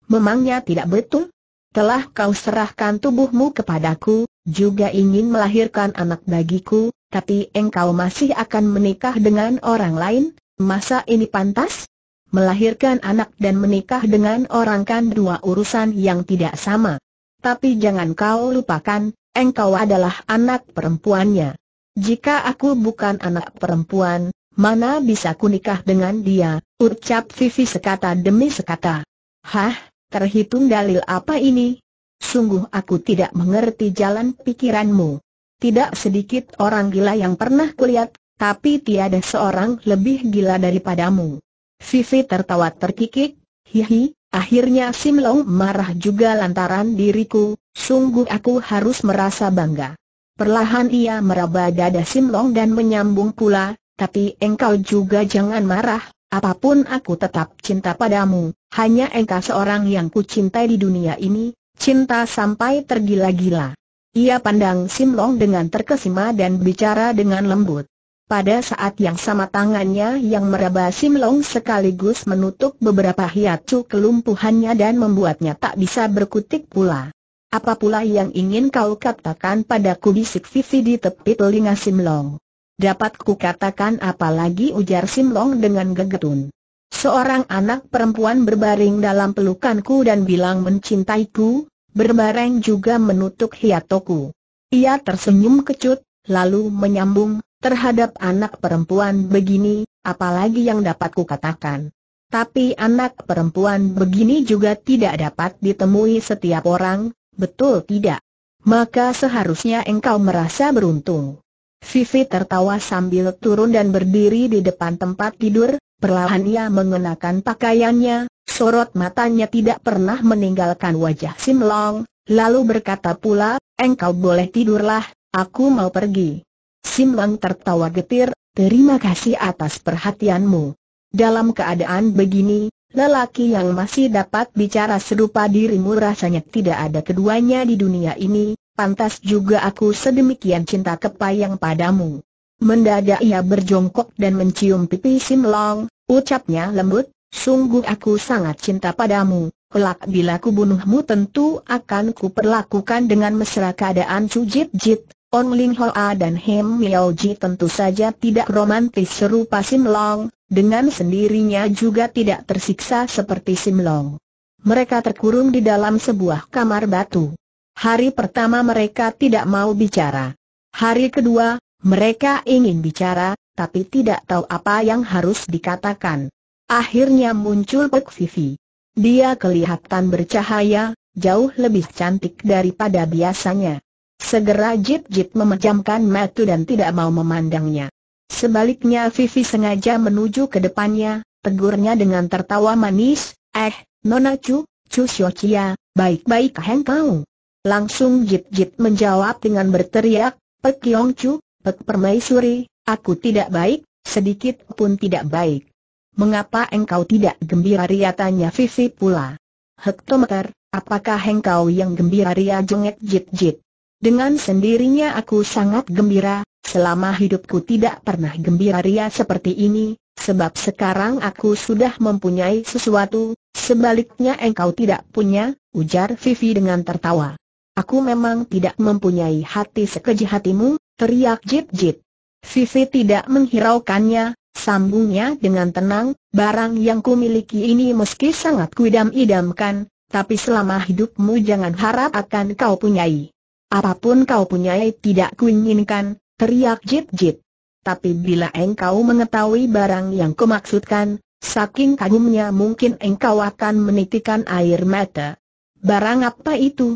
Memangnya tidak betul? Telah kau serahkan tubuhmu kepadaku, juga ingin melahirkan anak bagiku, tapi engkau masih akan menikah dengan orang lain, masa ini pantas? Melahirkan anak dan menikah dengan orang kan dua urusan yang tidak sama. Tapi jangan kau lupakan, engkau adalah anak perempuannya. Jika aku bukan anak perempuan, mana bisa ku nikah dengan dia, ucap Vivi sekata demi sekata. Hah, terhitung dalil apa ini? Sungguh aku tidak mengerti jalan pikiranmu. Tidak sedikit orang gila yang pernah kulihat, tapi tiada seorang lebih gila daripadamu. Vivi tertawa terkikik, hihi, akhirnya Sim Long marah juga lantaran diriku, sungguh aku harus merasa bangga. Perlahan ia meraba dada Sim Long dan menyambung pula, tapi engkau juga jangan marah, apapun aku tetap cinta padamu, hanya engkau seorang yang ku cintai di dunia ini, cinta sampai tergila-gila. Ia pandang Sim Long dengan terkesima dan bicara dengan lembut. Pada saat yang sama tangannya yang meraba Sim Long sekaligus menutup beberapa hiacu kelumpuhannya dan membuatnya tak bisa berkutik pula. Apa pula yang ingin kau katakan pada kubisik Vivi di tepi telinga Sim Long? Dapat ku katakan apalagi ujar Sim Long dengan gegetun. Seorang anak perempuan berbaring dalam pelukanku dan bilang mencintaiku, berbareng juga menutup hiatoku. Ia tersenyum kecut, lalu menyambung, terhadap anak perempuan begini, apalagi yang dapat kukatakan. Tapi anak perempuan begini juga tidak dapat ditemui setiap orang, betul tidak? Maka seharusnya engkau merasa beruntung. Vivi tertawa sambil turun dan berdiri di depan tempat tidur, Perlahan ia mengenakan pakaiannya, sorot matanya tidak pernah meninggalkan wajah Sim Long, lalu berkata pula, engkau boleh tidurlah, aku mau pergi. Sim Long tertawa getir, terima kasih atas perhatianmu. Dalam keadaan begini, lelaki yang masih dapat bicara serupa dirimu rasanya tidak ada keduanya di dunia ini, pantas juga aku sedemikian cinta kepayang padamu. Mendadak ia berjongkok dan mencium pipi Sim Long, ucapnya lembut, sungguh aku sangat cinta padamu, kelak bila ku bunuhmu tentu akan ku perlakukan dengan mesra keadaan Cujit Jit, On Ling Hoa dan Hem Miao Ji tentu saja tidak romantis serupa Sim Long, dengan sendirinya juga tidak tersiksa seperti Sim Long. Mereka terkurung di dalam sebuah kamar batu. Hari pertama mereka tidak mau bicara. Hari kedua, mereka ingin bicara, tapi tidak tahu apa yang harus dikatakan. Akhirnya muncul Pek Vivi. Dia kelihatan bercahaya, jauh lebih cantik daripada biasanya. Segera Jip Jip memejamkan mata dan tidak mau memandangnya. Sebaliknya Vivi sengaja menuju ke depannya, tegurnya dengan tertawa manis, Eh, Nona Chu, Chu Xiochia, baik-baik kau? Langsung Jip Jip menjawab dengan berteriak, Pek Yong Chu, Permaisuri, aku tidak baik, sedikit pun tidak baik. Mengapa engkau tidak gembira ria tanya Vivi pula? Hektometer, apakah engkau yang gembira ria jengek jit jit? Dengan sendirinya aku sangat gembira, selama hidupku tidak pernah gembira ria seperti ini, sebab sekarang aku sudah mempunyai sesuatu, sebaliknya engkau tidak punya, ujar Vivi dengan tertawa. Aku memang tidak mempunyai hati sekeji hatimu, teriak Jit-Jit. Sisi tidak menghiraukannya, sambungnya dengan tenang, barang yang kumiliki ini meski sangat kuidam-idamkan, tapi selama hidupmu jangan harap akan kau punyai. Apapun kau punyai tidak kuinginkan, teriak Jit-Jit. Tapi bila engkau mengetahui barang yang kumaksudkan, saking kagumnya mungkin engkau akan menitikan air mata. Barang apa itu?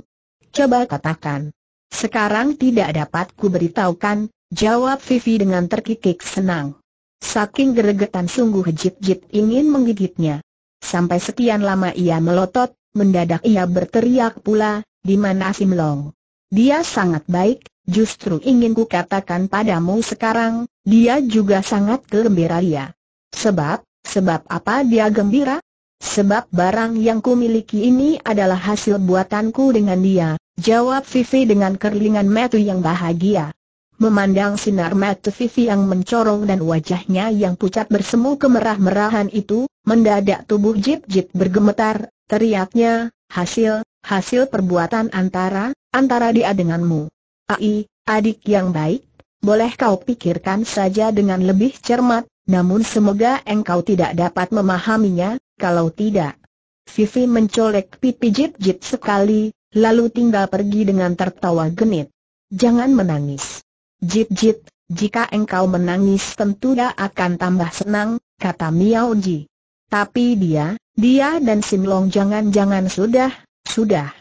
Coba katakan. Sekarang tidak dapat ku beritahukan, jawab Vivi dengan terkikik senang. Saking geregetan sungguh jip-jip ingin menggigitnya. Sampai sekian lama ia melotot, mendadak ia berteriak pula, di mana Simlong? Dia sangat baik, justru ingin ku katakan padamu sekarang, dia juga sangat gembira dia. Ya. Sebab, sebab apa dia gembira? Sebab barang yang ku miliki ini adalah hasil buatanku dengan dia, Jawab Vivi dengan kerlingan metu yang bahagia. Memandang sinar mata Vivi yang mencorong dan wajahnya yang pucat bersemu kemerah-merahan itu, mendadak tubuh Jip Jip bergemetar, teriaknya, hasil, hasil perbuatan antara, antara dia denganmu. Ai, adik yang baik, boleh kau pikirkan saja dengan lebih cermat, namun semoga engkau tidak dapat memahaminya, kalau tidak. Vivi mencolek pipi Jip Jip sekali, lalu tinggal pergi dengan tertawa genit. Jangan menangis. Jit-jit, jika engkau menangis tentu dia akan tambah senang, kata Miao Ji. Tapi dia, dia dan Sim Long jangan-jangan sudah, sudah.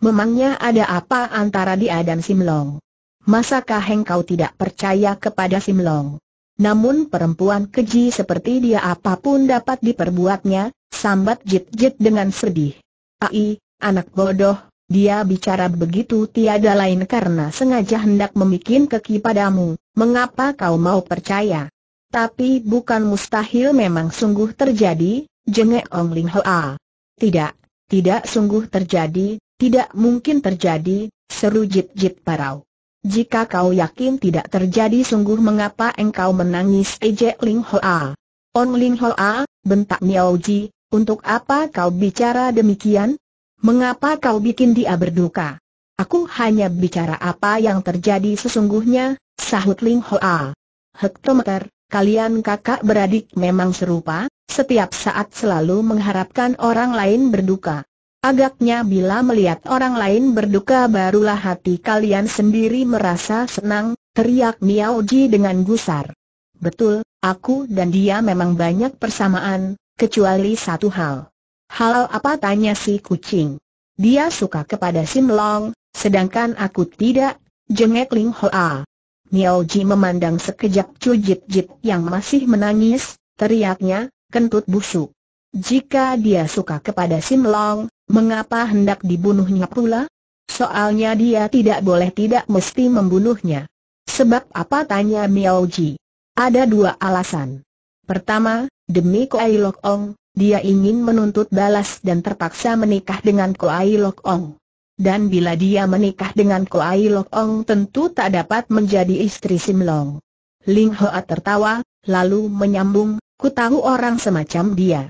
Memangnya ada apa antara dia dan Sim Long? Masakah engkau tidak percaya kepada Sim Long? Namun perempuan keji seperti dia apapun dapat diperbuatnya, sambat jit-jit dengan sedih. Ai, anak bodoh, dia bicara begitu tiada lain karena sengaja hendak memikin keki padamu, mengapa kau mau percaya? Tapi bukan mustahil memang sungguh terjadi, jengek Ong Ling Hoa. Tidak, tidak sungguh terjadi, tidak mungkin terjadi, seru Jip Jip Parau. Jika kau yakin tidak terjadi sungguh mengapa engkau menangis ejek Ling Hoa? Ong Ling Hoa, bentak Miao Ji, untuk apa kau bicara demikian? Mengapa kau bikin dia berduka? Aku hanya bicara apa yang terjadi sesungguhnya, sahut Ling Hoa. Hektometer, kalian kakak beradik memang serupa, setiap saat selalu mengharapkan orang lain berduka. Agaknya bila melihat orang lain berduka barulah hati kalian sendiri merasa senang, teriak Miao Ji dengan gusar. Betul, aku dan dia memang banyak persamaan, kecuali satu hal. Hal apa tanya si kucing? Dia suka kepada Sim Long, sedangkan aku tidak, jengek Ling Hoa. Miao Ji memandang sekejap Chu Jip Jip yang masih menangis, teriaknya, kentut busuk. Jika dia suka kepada Sim Long, mengapa hendak dibunuhnya pula? Soalnya dia tidak boleh tidak mesti membunuhnya. Sebab apa tanya Miao Ji? Ada dua alasan. Pertama, demi Kuai Lok Ong, dia ingin menuntut balas dan terpaksa menikah dengan Koai Lok Ong. Dan bila dia menikah dengan Koai Lok Ong tentu tak dapat menjadi istri Sim Long. Ling Hoa tertawa, lalu menyambung, ku tahu orang semacam dia.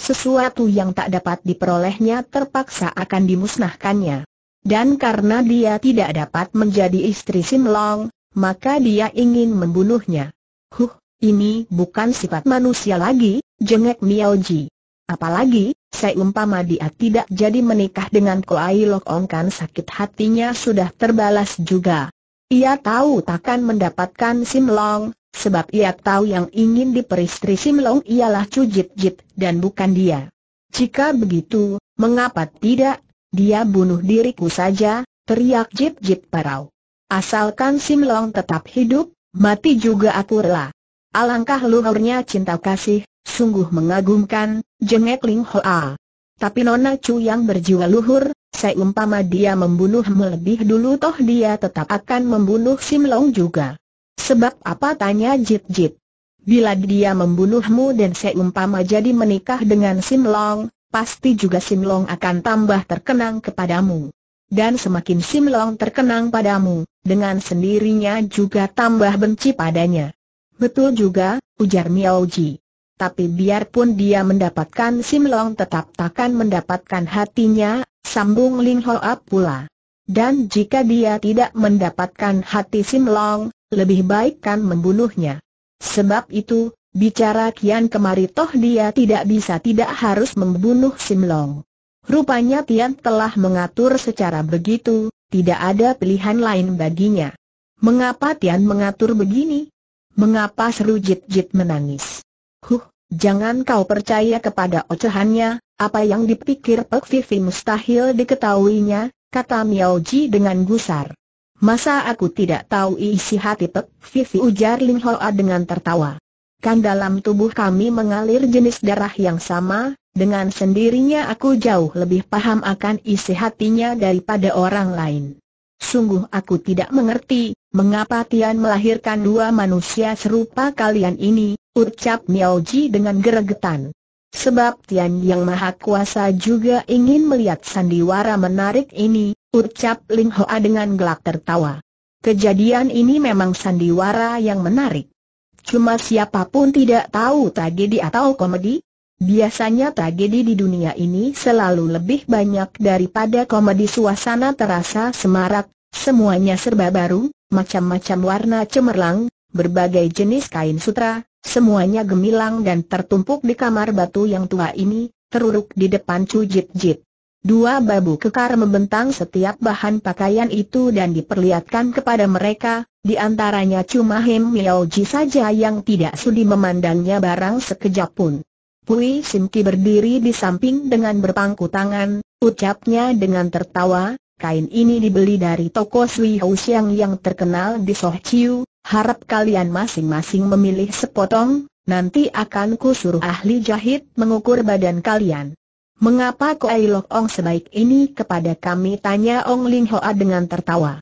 Sesuatu yang tak dapat diperolehnya terpaksa akan dimusnahkannya. Dan karena dia tidak dapat menjadi istri Sim Long, maka dia ingin membunuhnya. Huh, ini bukan sifat manusia lagi, Jengek Miao Ji. Apalagi, seumpama dia tidak jadi menikah dengan Koai Lok Ong kan sakit hatinya sudah terbalas juga. Ia tahu takkan mendapatkan Sim Long, sebab ia tahu yang ingin diperistri Sim Long ialah Chu Jit Jit dan bukan dia. Jika begitu, mengapa tidak, dia bunuh diriku saja, teriak Jit Jit parau. Asalkan Sim Long tetap hidup, mati juga aku rela. Alangkah luhurnya cinta kasih, sungguh mengagumkan, jengek Ling Hoa. Tapi Nona Chu yang berjiwa luhur, seumpama dia membunuhmu lebih dulu toh dia tetap akan membunuh Sim Long juga. Sebab apa tanya Jit Jit? Bila dia membunuhmu dan seumpama jadi menikah dengan Sim Long, pasti juga Sim Long akan tambah terkenang kepadamu. Dan semakin Sim Long terkenang padamu, dengan sendirinya juga tambah benci padanya. Betul juga, ujar Miao Tapi biarpun dia mendapatkan Sim Long tetap takkan mendapatkan hatinya, sambung Ling Hoa pula. Dan jika dia tidak mendapatkan hati Sim Long, lebih baik kan membunuhnya. Sebab itu, bicara kian kemari toh dia tidak bisa tidak harus membunuh Sim Long. Rupanya Tian telah mengatur secara begitu, tidak ada pilihan lain baginya. Mengapa Tian mengatur begini? Mengapa seru Jit Jit menangis? Huh, jangan kau percaya kepada ocehannya, apa yang dipikir Pek Vivi mustahil diketahuinya, kata Miao Ji dengan gusar. Masa aku tidak tahu isi hati Pek Vivi ujar Ling Hoa dengan tertawa. Kan dalam tubuh kami mengalir jenis darah yang sama, dengan sendirinya aku jauh lebih paham akan isi hatinya daripada orang lain. Sungguh aku tidak mengerti, mengapa Tian melahirkan dua manusia serupa kalian ini, ucap Miao Ji dengan geregetan. Sebab Tian Yang Maha Kuasa juga ingin melihat sandiwara menarik ini, ucap Ling Hoa dengan gelak tertawa. Kejadian ini memang sandiwara yang menarik. Cuma siapapun tidak tahu tragedi atau komedi, Biasanya tragedi di dunia ini selalu lebih banyak daripada komedi suasana terasa semarak, semuanya serba baru, macam-macam warna cemerlang, berbagai jenis kain sutra, semuanya gemilang dan tertumpuk di kamar batu yang tua ini, teruruk di depan cujit-jit. Dua babu kekar membentang setiap bahan pakaian itu dan diperlihatkan kepada mereka, di antaranya cuma Hem Ji saja yang tidak sudi memandangnya barang sekejap pun. Pui Simki berdiri di samping dengan berpangku tangan, ucapnya dengan tertawa, kain ini dibeli dari toko Sui Hou Xiang yang terkenal di Soh Chiu, harap kalian masing-masing memilih sepotong, nanti akan ku suruh ahli jahit mengukur badan kalian. Mengapa kau Lok Ong sebaik ini kepada kami? Tanya Ong Ling Hoa dengan tertawa.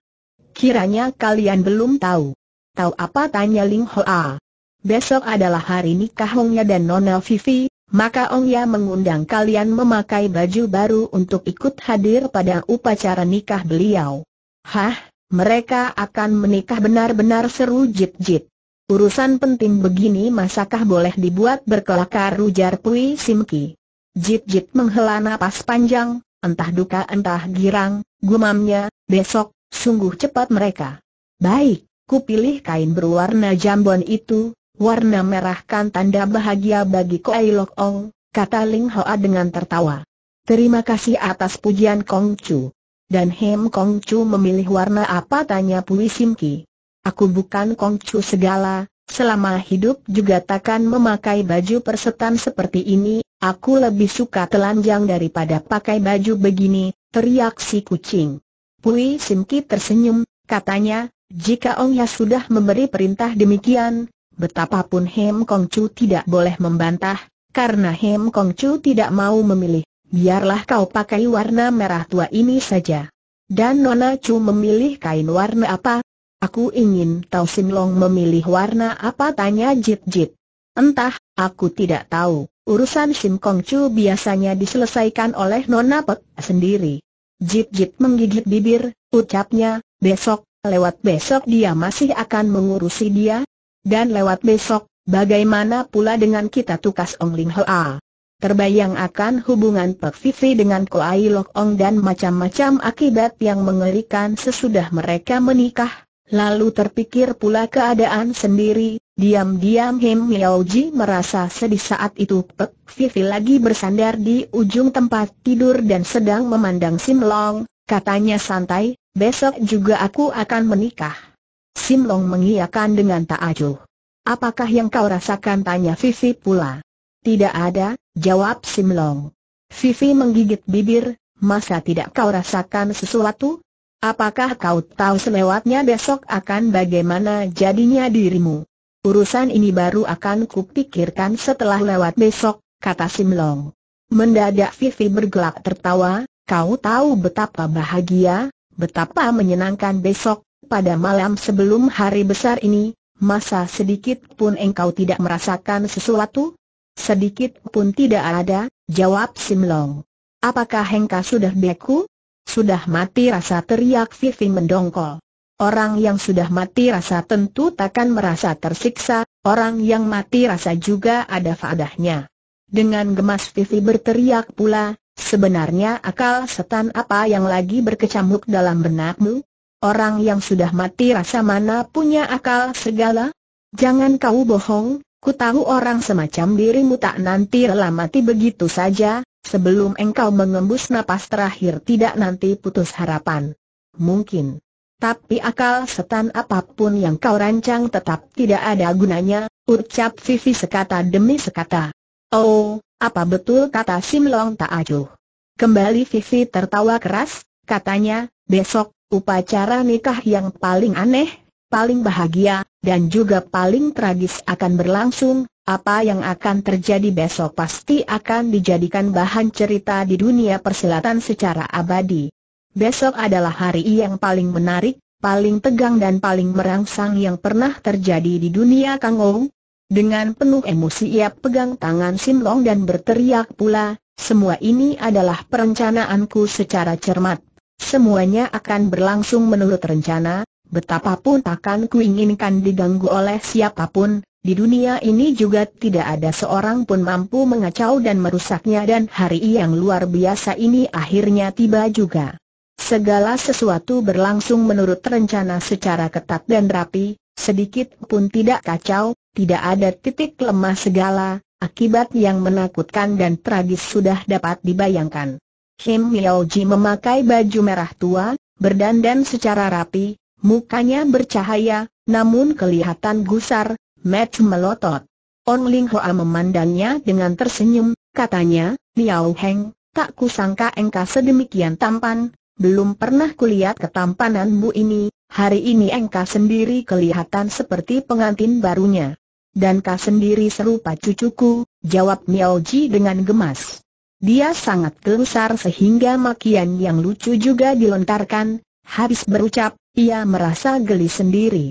Kiranya kalian belum tahu. Tahu apa? Tanya Ling Hoa besok adalah hari nikah Hongya dan Nona Vivi, maka Ongya mengundang kalian memakai baju baru untuk ikut hadir pada upacara nikah beliau. Hah, mereka akan menikah benar-benar seru jit-jit. Urusan penting begini masakah boleh dibuat berkelakar ujar Pui Simki. Jit-jit menghela napas panjang, entah duka entah girang, gumamnya, besok, sungguh cepat mereka. Baik, ku pilih kain berwarna jambon itu, Warna merah kan tanda bahagia bagi Koai Lok Ong, kata Ling Hoa dengan tertawa. Terima kasih atas pujian Kong Chu. Dan Hem Kong Chu memilih warna apa tanya Pui Sim Ki. Aku bukan Kong Chu segala, selama hidup juga takkan memakai baju persetan seperti ini, aku lebih suka telanjang daripada pakai baju begini, teriak si kucing. Pui Sim Ki tersenyum, katanya, jika Ong Ya sudah memberi perintah demikian, betapapun Hem Kong Chu tidak boleh membantah, karena Hem Kong Chu tidak mau memilih, biarlah kau pakai warna merah tua ini saja. Dan Nona Chu memilih kain warna apa? Aku ingin tahu Long memilih warna apa tanya Jit Jit. Entah, aku tidak tahu. Urusan Sim Kong Chu biasanya diselesaikan oleh Nona Pek sendiri. Jit Jit menggigit bibir, ucapnya, besok, lewat besok dia masih akan mengurusi dia, dan lewat besok, bagaimana pula dengan kita tukas Ong Ling Hoa? Terbayang akan hubungan Pek Vivi dengan Koai Lok Ong dan macam-macam akibat yang mengerikan sesudah mereka menikah. Lalu terpikir pula keadaan sendiri, diam-diam Him Ji merasa sedih saat itu Pek Vivi lagi bersandar di ujung tempat tidur dan sedang memandang Sim Long, katanya santai, besok juga aku akan menikah. Sim Long mengiyakan dengan tak acuh. Apakah yang kau rasakan tanya Vivi pula. Tidak ada, jawab Sim Long. Vivi menggigit bibir, masa tidak kau rasakan sesuatu? Apakah kau tahu selewatnya besok akan bagaimana jadinya dirimu? Urusan ini baru akan kupikirkan setelah lewat besok, kata Sim Long. Mendadak Vivi bergelak tertawa, kau tahu betapa bahagia, betapa menyenangkan besok, pada malam sebelum hari besar ini, masa sedikit pun engkau tidak merasakan sesuatu? Sedikit pun tidak ada, jawab Simlong. Apakah Hengka sudah beku? Sudah mati rasa teriak Vivi mendongkol. Orang yang sudah mati rasa tentu takkan merasa tersiksa, orang yang mati rasa juga ada fadahnya. Dengan gemas Vivi berteriak pula, sebenarnya akal setan apa yang lagi berkecamuk dalam benakmu? Orang yang sudah mati rasa mana punya akal segala? Jangan kau bohong, ku tahu orang semacam dirimu tak nanti rela mati begitu saja, sebelum engkau mengembus napas terakhir tidak nanti putus harapan. Mungkin. Tapi akal setan apapun yang kau rancang tetap tidak ada gunanya, ucap Vivi sekata demi sekata. Oh, apa betul kata Simlong tak acuh? Kembali Vivi tertawa keras, katanya, besok, Upacara nikah yang paling aneh, paling bahagia, dan juga paling tragis akan berlangsung, apa yang akan terjadi besok pasti akan dijadikan bahan cerita di dunia persilatan secara abadi. Besok adalah hari yang paling menarik, paling tegang dan paling merangsang yang pernah terjadi di dunia Kang Ong. Dengan penuh emosi ia pegang tangan Sim Long dan berteriak pula, semua ini adalah perencanaanku secara cermat. Semuanya akan berlangsung menurut rencana, betapapun akan kuinginkan diganggu oleh siapapun, di dunia ini juga tidak ada seorang pun mampu mengacau dan merusaknya dan hari yang luar biasa ini akhirnya tiba juga. Segala sesuatu berlangsung menurut rencana secara ketat dan rapi, sedikit pun tidak kacau, tidak ada titik lemah segala, akibat yang menakutkan dan tragis sudah dapat dibayangkan. Kim Ji memakai baju merah tua, berdandan secara rapi, mukanya bercahaya, namun kelihatan gusar, match melotot. On Ling Hoa memandangnya dengan tersenyum, katanya, Miao Heng, tak kusangka engkau sedemikian tampan, belum pernah kulihat ketampananmu ini, hari ini engkau sendiri kelihatan seperti pengantin barunya. Dan kau sendiri serupa cucuku, jawab Miao Ji dengan gemas. Dia sangat gelisah sehingga makian yang lucu juga dilontarkan, habis berucap, ia merasa geli sendiri.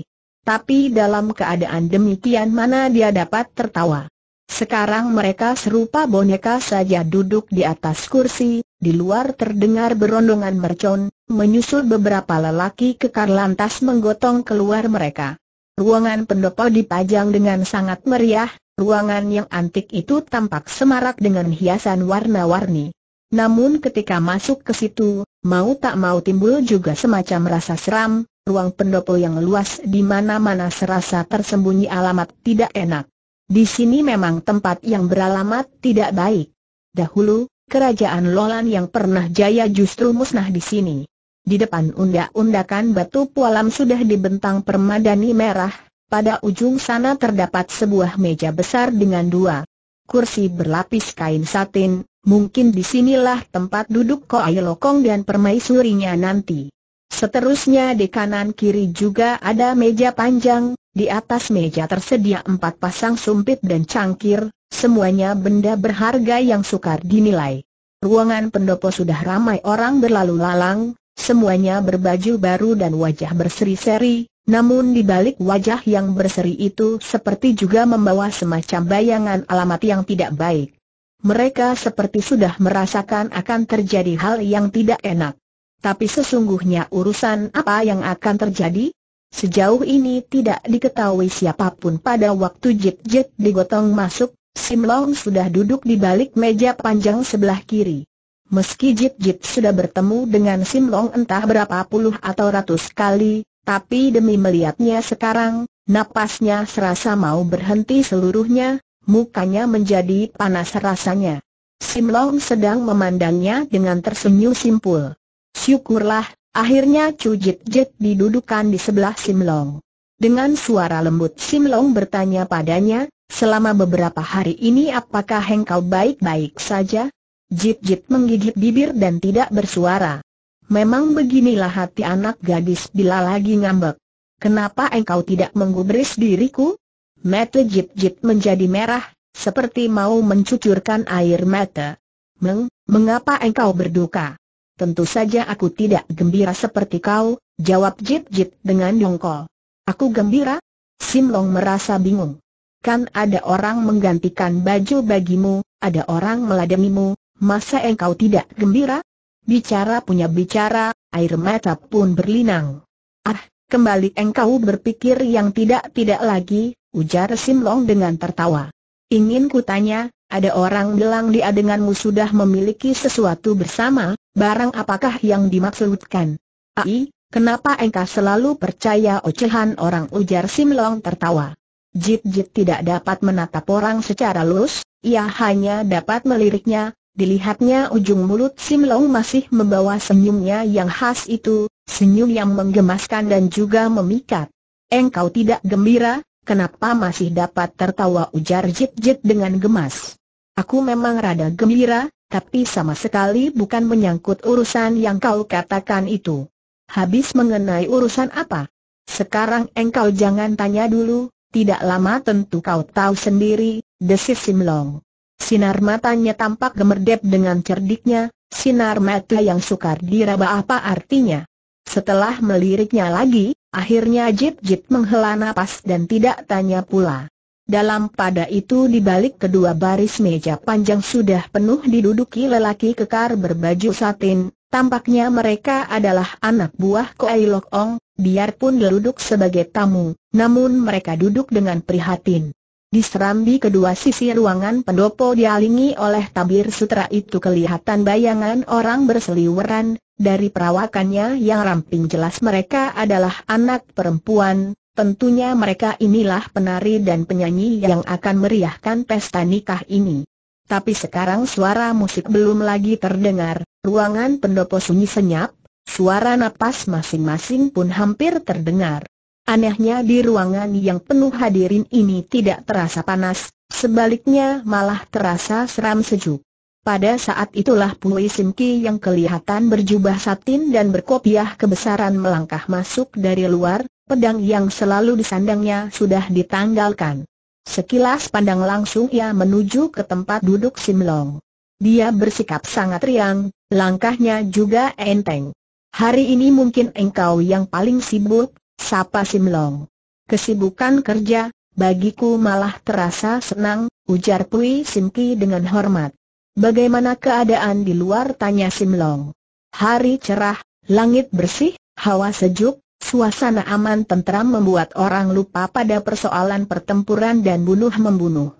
Tapi dalam keadaan demikian mana dia dapat tertawa. Sekarang mereka serupa boneka saja duduk di atas kursi, di luar terdengar berondongan mercon, menyusul beberapa lelaki kekar lantas menggotong keluar mereka. Ruangan pendopo dipajang dengan sangat meriah, Ruangan yang antik itu tampak semarak dengan hiasan warna-warni. Namun ketika masuk ke situ, mau tak mau timbul juga semacam rasa seram, ruang pendopo yang luas di mana-mana serasa tersembunyi alamat tidak enak. Di sini memang tempat yang beralamat tidak baik. Dahulu, kerajaan Lolan yang pernah jaya justru musnah di sini. Di depan undak-undakan batu pualam sudah dibentang permadani merah, pada ujung sana terdapat sebuah meja besar dengan dua kursi berlapis kain satin, mungkin disinilah tempat duduk Ko Lokong dan permaisurinya nanti. Seterusnya di kanan kiri juga ada meja panjang, di atas meja tersedia empat pasang sumpit dan cangkir, semuanya benda berharga yang sukar dinilai. Ruangan pendopo sudah ramai orang berlalu lalang, semuanya berbaju baru dan wajah berseri-seri, namun di balik wajah yang berseri itu seperti juga membawa semacam bayangan alamat yang tidak baik. Mereka seperti sudah merasakan akan terjadi hal yang tidak enak. Tapi sesungguhnya urusan apa yang akan terjadi? Sejauh ini tidak diketahui siapapun pada waktu Jit Jit digotong masuk, Sim Long sudah duduk di balik meja panjang sebelah kiri. Meski Jip Jip sudah bertemu dengan Sim Long entah berapa puluh atau ratus kali, tapi demi melihatnya sekarang, napasnya serasa mau berhenti seluruhnya, mukanya menjadi panas rasanya. Sim Long sedang memandangnya dengan tersenyum simpul. Syukurlah, akhirnya Chu Jit Jit didudukan di sebelah Sim Long. Dengan suara lembut Sim Long bertanya padanya, selama beberapa hari ini apakah engkau baik-baik saja? Jit Jit menggigit bibir dan tidak bersuara. Memang beginilah hati anak gadis bila lagi ngambek. Kenapa engkau tidak menggubris diriku? Mata Jip Jip menjadi merah, seperti mau mencucurkan air mata. Meng, mengapa engkau berduka? Tentu saja aku tidak gembira seperti kau, jawab Jip Jip dengan dongkol. Aku gembira? Sim Long merasa bingung. Kan ada orang menggantikan baju bagimu, ada orang meladenimu, masa engkau tidak gembira? Bicara punya bicara, air mata pun berlinang. Ah, kembali engkau berpikir yang tidak-tidak lagi, ujar Simlong dengan tertawa. Ingin kutanya, ada orang bilang dia denganmu sudah memiliki sesuatu bersama, barang apakah yang dimaksudkan? Ai, kenapa engkau selalu percaya ocehan orang ujar Simlong tertawa. Jit Jit tidak dapat menatap orang secara lus, ia hanya dapat meliriknya, Dilihatnya ujung mulut Sim Long masih membawa senyumnya yang khas itu, senyum yang menggemaskan dan juga memikat. Engkau tidak gembira, kenapa masih dapat tertawa ujar Jit Jit dengan gemas. Aku memang rada gembira, tapi sama sekali bukan menyangkut urusan yang kau katakan itu. Habis mengenai urusan apa? Sekarang engkau jangan tanya dulu, tidak lama tentu kau tahu sendiri, desis Sim Long. Sinar matanya tampak gemerdep dengan cerdiknya, sinar mata yang sukar diraba apa artinya. Setelah meliriknya lagi, akhirnya Jip Jip menghela napas dan tidak tanya pula. Dalam pada itu di balik kedua baris meja panjang sudah penuh diduduki lelaki kekar berbaju satin, tampaknya mereka adalah anak buah Koei Lok Ong, biarpun duduk sebagai tamu, namun mereka duduk dengan prihatin. Di serambi kedua sisi ruangan pendopo dialingi oleh tabir sutra itu kelihatan bayangan orang berseliweran, dari perawakannya yang ramping jelas mereka adalah anak perempuan, tentunya mereka inilah penari dan penyanyi yang akan meriahkan pesta nikah ini. Tapi sekarang suara musik belum lagi terdengar, ruangan pendopo sunyi senyap, suara napas masing-masing pun hampir terdengar. Anehnya di ruangan yang penuh hadirin ini tidak terasa panas, sebaliknya malah terasa seram sejuk. Pada saat itulah Pui Simki yang kelihatan berjubah satin dan berkopiah kebesaran melangkah masuk dari luar, pedang yang selalu disandangnya sudah ditanggalkan. Sekilas pandang langsung ia menuju ke tempat duduk Simlong. Dia bersikap sangat riang, langkahnya juga enteng. Hari ini mungkin engkau yang paling sibuk, Sapa Simlong. Kesibukan kerja, bagiku malah terasa senang, ujar Pui Simki dengan hormat. Bagaimana keadaan di luar tanya Simlong. Hari cerah, langit bersih, hawa sejuk, suasana aman tentram membuat orang lupa pada persoalan pertempuran dan bunuh-membunuh.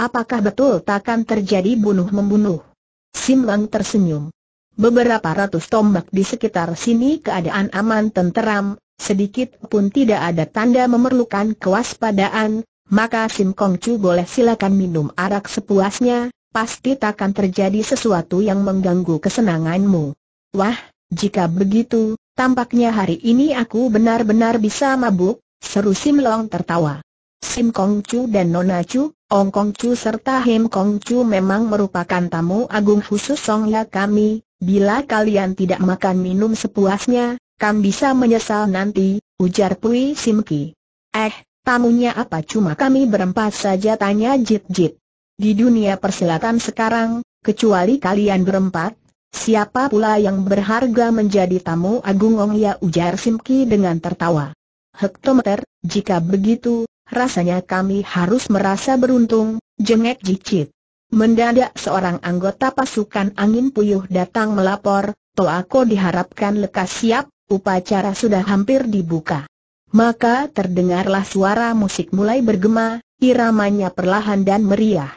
Apakah betul takkan terjadi bunuh-membunuh? Simlong tersenyum. Beberapa ratus tombak di sekitar sini keadaan aman tentram sedikit pun tidak ada tanda memerlukan kewaspadaan, maka Sim Kong Chu boleh silakan minum arak sepuasnya, pasti tak akan terjadi sesuatu yang mengganggu kesenanganmu. Wah, jika begitu, tampaknya hari ini aku benar-benar bisa mabuk, seru Sim Long tertawa. Sim Kong Chu dan Nona Chu, Ong Kong Chu serta Him Kong Chu memang merupakan tamu agung khusus Song Ya kami, bila kalian tidak makan minum sepuasnya, Kam bisa menyesal nanti, ujar Pui Simki. Eh, tamunya apa cuma kami berempat saja tanya Jit Jit. Di dunia persilatan sekarang, kecuali kalian berempat, Siapa pula yang berharga menjadi tamu Agung Ong Ya ujar Simki dengan tertawa. Hektometer, jika begitu, rasanya kami harus merasa beruntung, jengek jicit. Mendadak seorang anggota pasukan angin puyuh datang melapor, Toako diharapkan lekas siap, Upacara sudah hampir dibuka. Maka terdengarlah suara musik mulai bergema, iramanya perlahan dan meriah.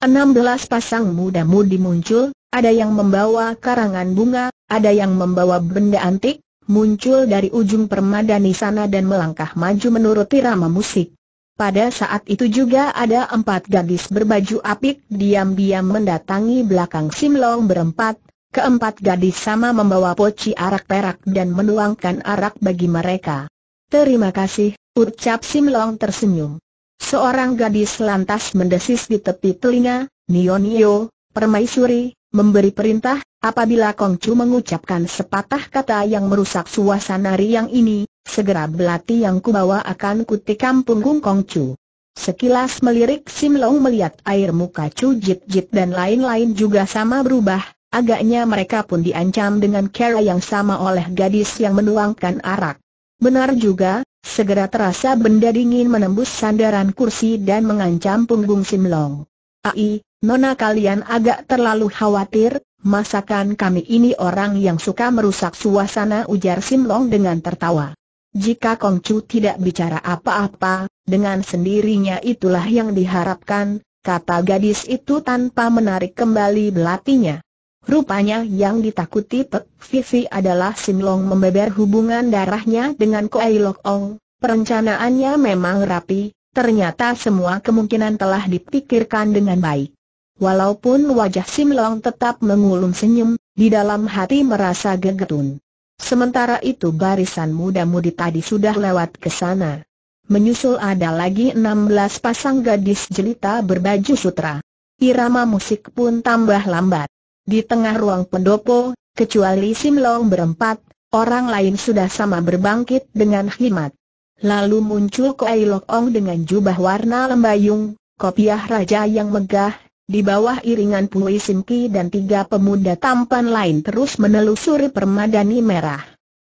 16 pasang muda-mudi muncul, ada yang membawa karangan bunga, ada yang membawa benda antik, muncul dari ujung permadani sana dan melangkah maju menurut irama musik. Pada saat itu juga ada empat gadis berbaju apik diam-diam mendatangi belakang Simlong berempat, Keempat gadis sama membawa poci arak perak dan menuangkan arak bagi mereka. Terima kasih, ucap Simlong tersenyum. Seorang gadis lantas mendesis di tepi telinga, Nio Nio, permaisuri, memberi perintah, apabila Kong Chu mengucapkan sepatah kata yang merusak suasana riang ini, segera belati yang kubawa akan kutikam punggung Kong Chu. Sekilas melirik Simlong melihat air muka Chu Jit Jit dan lain-lain juga sama berubah, Agaknya mereka pun diancam dengan cara yang sama oleh gadis yang menuangkan arak. Benar juga, segera terasa benda dingin menembus sandaran kursi dan mengancam punggung Simlong. Ai, nona kalian agak terlalu khawatir, masakan kami ini orang yang suka merusak suasana ujar Simlong dengan tertawa. Jika Kongcu tidak bicara apa-apa, dengan sendirinya itulah yang diharapkan, kata gadis itu tanpa menarik kembali belatinya. Rupanya yang ditakuti Pek Vivi adalah Simlong membeber hubungan darahnya dengan Kuei Lok Ong. Perencanaannya memang rapi, ternyata semua kemungkinan telah dipikirkan dengan baik. Walaupun wajah Simlong tetap mengulum senyum, di dalam hati merasa gegetun. Sementara itu barisan muda-mudi tadi sudah lewat ke sana. Menyusul ada lagi 16 pasang gadis jelita berbaju sutra. Irama musik pun tambah lambat. Di tengah ruang pendopo, kecuali Sim Simlong berempat, orang lain sudah sama berbangkit dengan khidmat. Lalu muncul Koai Lok Ong dengan jubah warna lembayung, kopiah raja yang megah, di bawah iringan Pui Ki dan tiga pemuda tampan lain terus menelusuri permadani merah.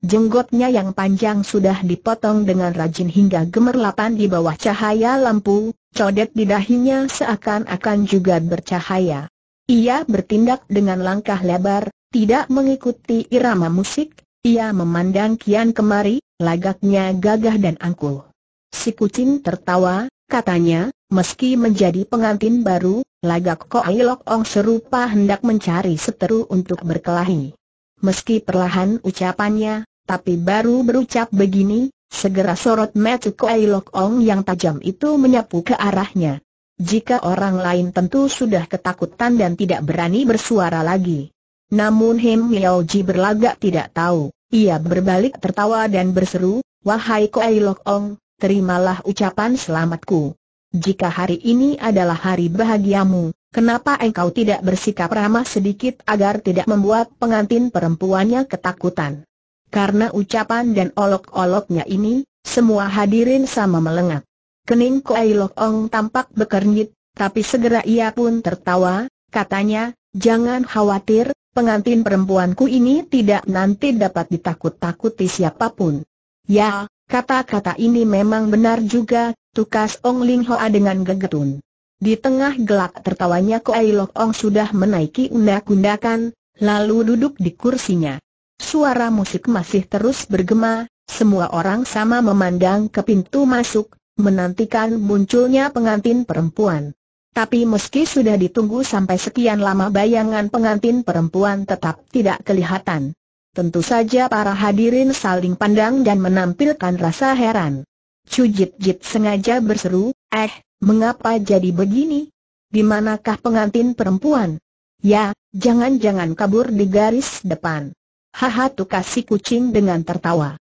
Jenggotnya yang panjang sudah dipotong dengan rajin hingga gemerlapan di bawah cahaya lampu, codet di dahinya seakan-akan juga bercahaya. Ia bertindak dengan langkah lebar, tidak mengikuti irama musik, ia memandang kian kemari, lagaknya gagah dan angkuh. Si kucing tertawa, katanya, meski menjadi pengantin baru, lagak Koai Lok Ong serupa hendak mencari seteru untuk berkelahi. Meski perlahan ucapannya, tapi baru berucap begini, segera sorot mata Koai Lok Ong yang tajam itu menyapu ke arahnya. Jika orang lain tentu sudah ketakutan dan tidak berani bersuara lagi. Namun Hem Ji berlagak tidak tahu. Ia berbalik tertawa dan berseru, Wahai Koei Lok Ong, terimalah ucapan selamatku. Jika hari ini adalah hari bahagiamu, kenapa engkau tidak bersikap ramah sedikit agar tidak membuat pengantin perempuannya ketakutan? Karena ucapan dan olok-oloknya ini, semua hadirin sama melengak. Kening Kuei Lok tampak bekernyit, tapi segera ia pun tertawa, katanya, jangan khawatir, pengantin perempuanku ini tidak nanti dapat ditakut-takuti siapapun. Ya, kata-kata ini memang benar juga, tukas Ong Ling Hoa dengan gegetun. Di tengah gelak tertawanya Kuei Lok Ong sudah menaiki undak-undakan, lalu duduk di kursinya. Suara musik masih terus bergema, semua orang sama memandang ke pintu masuk, menantikan munculnya pengantin perempuan. Tapi meski sudah ditunggu sampai sekian lama bayangan pengantin perempuan tetap tidak kelihatan. Tentu saja para hadirin saling pandang dan menampilkan rasa heran. Cujit Jit sengaja berseru, eh, mengapa jadi begini? Di manakah pengantin perempuan? Ya, jangan-jangan kabur di garis depan. Haha tukasi kucing dengan tertawa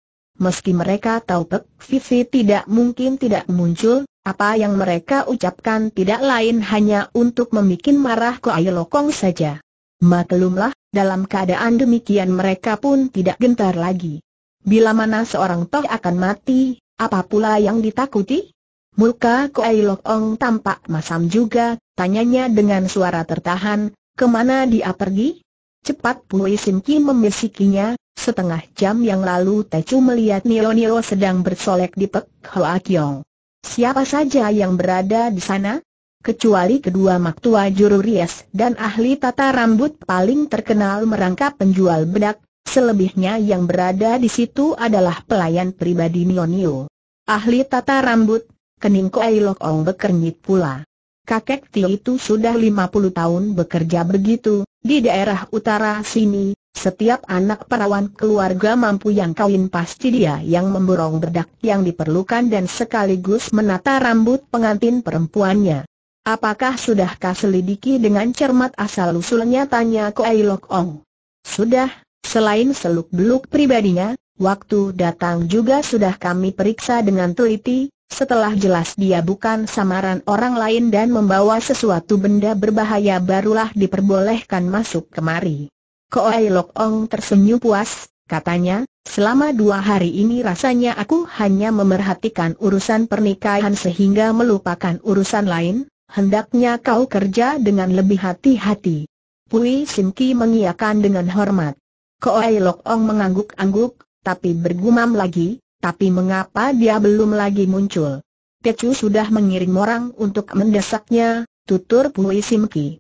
meski mereka tahu Pek Vivi tidak mungkin tidak muncul, apa yang mereka ucapkan tidak lain hanya untuk membuat marah Ayu Lokong saja. Maklumlah, dalam keadaan demikian mereka pun tidak gentar lagi. Bila mana seorang toh akan mati, apa pula yang ditakuti? Muka Ayu Lokong tampak masam juga, tanyanya dengan suara tertahan, kemana dia pergi? Cepat Pui Sim Ki memisikinya, Setengah jam yang lalu Tecu melihat Nio Nio sedang bersolek di Pek Hoa Kiong. Siapa saja yang berada di sana? Kecuali kedua maktua juru rias dan ahli tata rambut paling terkenal merangkap penjual bedak, selebihnya yang berada di situ adalah pelayan pribadi Nio Nio. Ahli tata rambut, kening Koei Lok Ong bekernyit pula. Kakek Tio itu sudah 50 tahun bekerja begitu, di daerah utara sini, setiap anak perawan keluarga mampu yang kawin pasti dia yang memborong bedak yang diperlukan dan sekaligus menata rambut pengantin perempuannya. Apakah sudah selidiki dengan cermat asal-usulnya tanya Koei Lok Ong? Sudah, selain seluk-beluk pribadinya, waktu datang juga sudah kami periksa dengan teliti, setelah jelas dia bukan samaran orang lain dan membawa sesuatu benda berbahaya barulah diperbolehkan masuk kemari. Koai Lok Ong tersenyum puas, katanya, selama dua hari ini rasanya aku hanya memerhatikan urusan pernikahan sehingga melupakan urusan lain, hendaknya kau kerja dengan lebih hati-hati. Pui Sim Ki mengiyakan dengan hormat. Koai Lok Ong mengangguk-angguk, tapi bergumam lagi, tapi mengapa dia belum lagi muncul? Tecu sudah mengirim orang untuk mendesaknya, tutur Pui Sim Ki.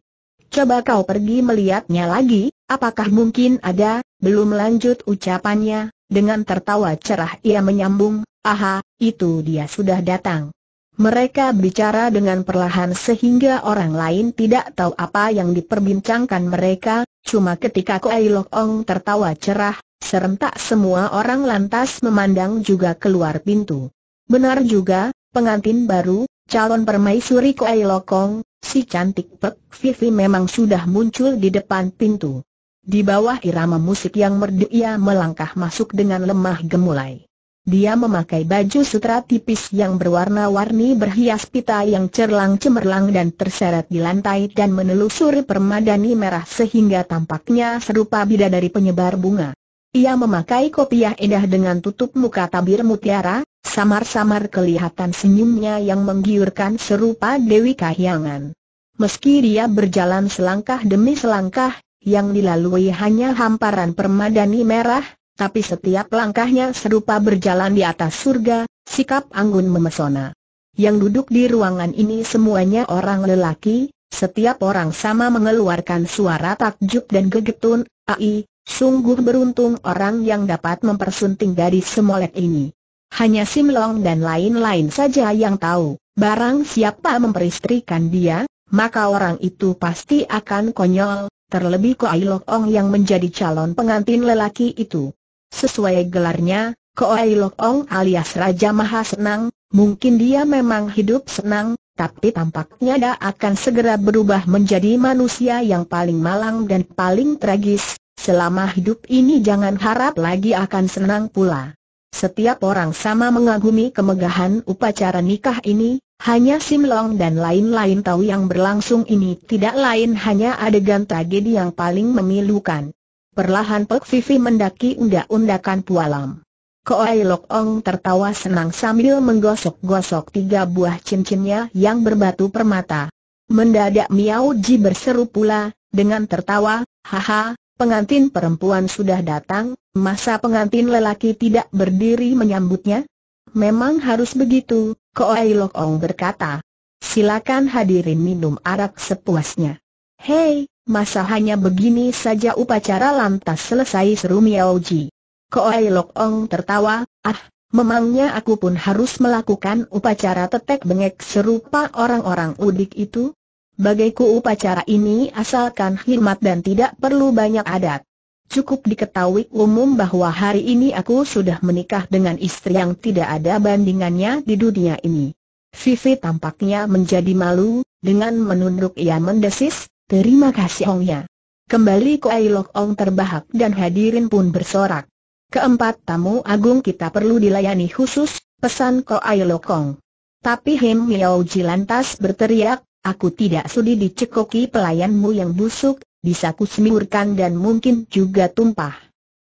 Coba kau pergi melihatnya lagi, Apakah mungkin ada, belum lanjut ucapannya, dengan tertawa cerah ia menyambung, aha, itu dia sudah datang. Mereka bicara dengan perlahan sehingga orang lain tidak tahu apa yang diperbincangkan mereka, cuma ketika Kuai Lok Ong tertawa cerah, serentak semua orang lantas memandang juga keluar pintu. Benar juga, pengantin baru, calon permaisuri Lok Ong, si cantik Pek Vivi memang sudah muncul di depan pintu. Di bawah irama musik yang merdu ia melangkah masuk dengan lemah gemulai. Dia memakai baju sutra tipis yang berwarna-warni berhias pita yang cerlang-cemerlang dan terseret di lantai dan menelusuri permadani merah sehingga tampaknya serupa dari penyebar bunga. Ia memakai kopiah indah dengan tutup muka tabir mutiara, samar-samar kelihatan senyumnya yang menggiurkan serupa Dewi Kahyangan. Meski dia berjalan selangkah demi selangkah, yang dilalui hanya hamparan permadani merah, tapi setiap langkahnya serupa berjalan di atas surga, sikap anggun memesona. Yang duduk di ruangan ini semuanya orang lelaki, setiap orang sama mengeluarkan suara takjub dan gegetun, ai, sungguh beruntung orang yang dapat mempersunting dari semolek ini. Hanya Simlong dan lain-lain saja yang tahu, barang siapa memperistrikan dia, maka orang itu pasti akan konyol, terlebih Koai Lok Ong yang menjadi calon pengantin lelaki itu. Sesuai gelarnya, Koai Lok Ong alias Raja Maha Senang, mungkin dia memang hidup senang, tapi tampaknya dia akan segera berubah menjadi manusia yang paling malang dan paling tragis, selama hidup ini jangan harap lagi akan senang pula. Setiap orang sama mengagumi kemegahan upacara nikah ini, hanya Sim Long dan lain-lain tahu yang berlangsung ini tidak lain hanya adegan tragedi yang paling memilukan. Perlahan Pek Vivi mendaki undak-undakan pualam. Koai Lok Ong tertawa senang sambil menggosok-gosok tiga buah cincinnya yang berbatu permata. Mendadak Miao Ji berseru pula, dengan tertawa, haha, pengantin perempuan sudah datang, masa pengantin lelaki tidak berdiri menyambutnya? Memang harus begitu, Koai Lok Ong berkata. Silakan hadirin minum arak sepuasnya. Hei, masa hanya begini saja upacara lantas selesai seru Miao Ji. Koai Lok Ong tertawa, ah, memangnya aku pun harus melakukan upacara tetek bengek serupa orang-orang udik itu? Bagiku upacara ini asalkan khidmat dan tidak perlu banyak adat. Cukup diketahui umum bahwa hari ini aku sudah menikah dengan istri yang tidak ada bandingannya di dunia ini. Vivi tampaknya menjadi malu, dengan menunduk ia mendesis, terima kasih Hongnya. Kembali ke Ailok Ong terbahak dan hadirin pun bersorak. Keempat tamu agung kita perlu dilayani khusus, pesan ke Ailok Ong. Tapi Hem Miao Ji lantas berteriak, Aku tidak sudi dicekoki pelayanmu yang busuk, bisa kusemburkan dan mungkin juga tumpah.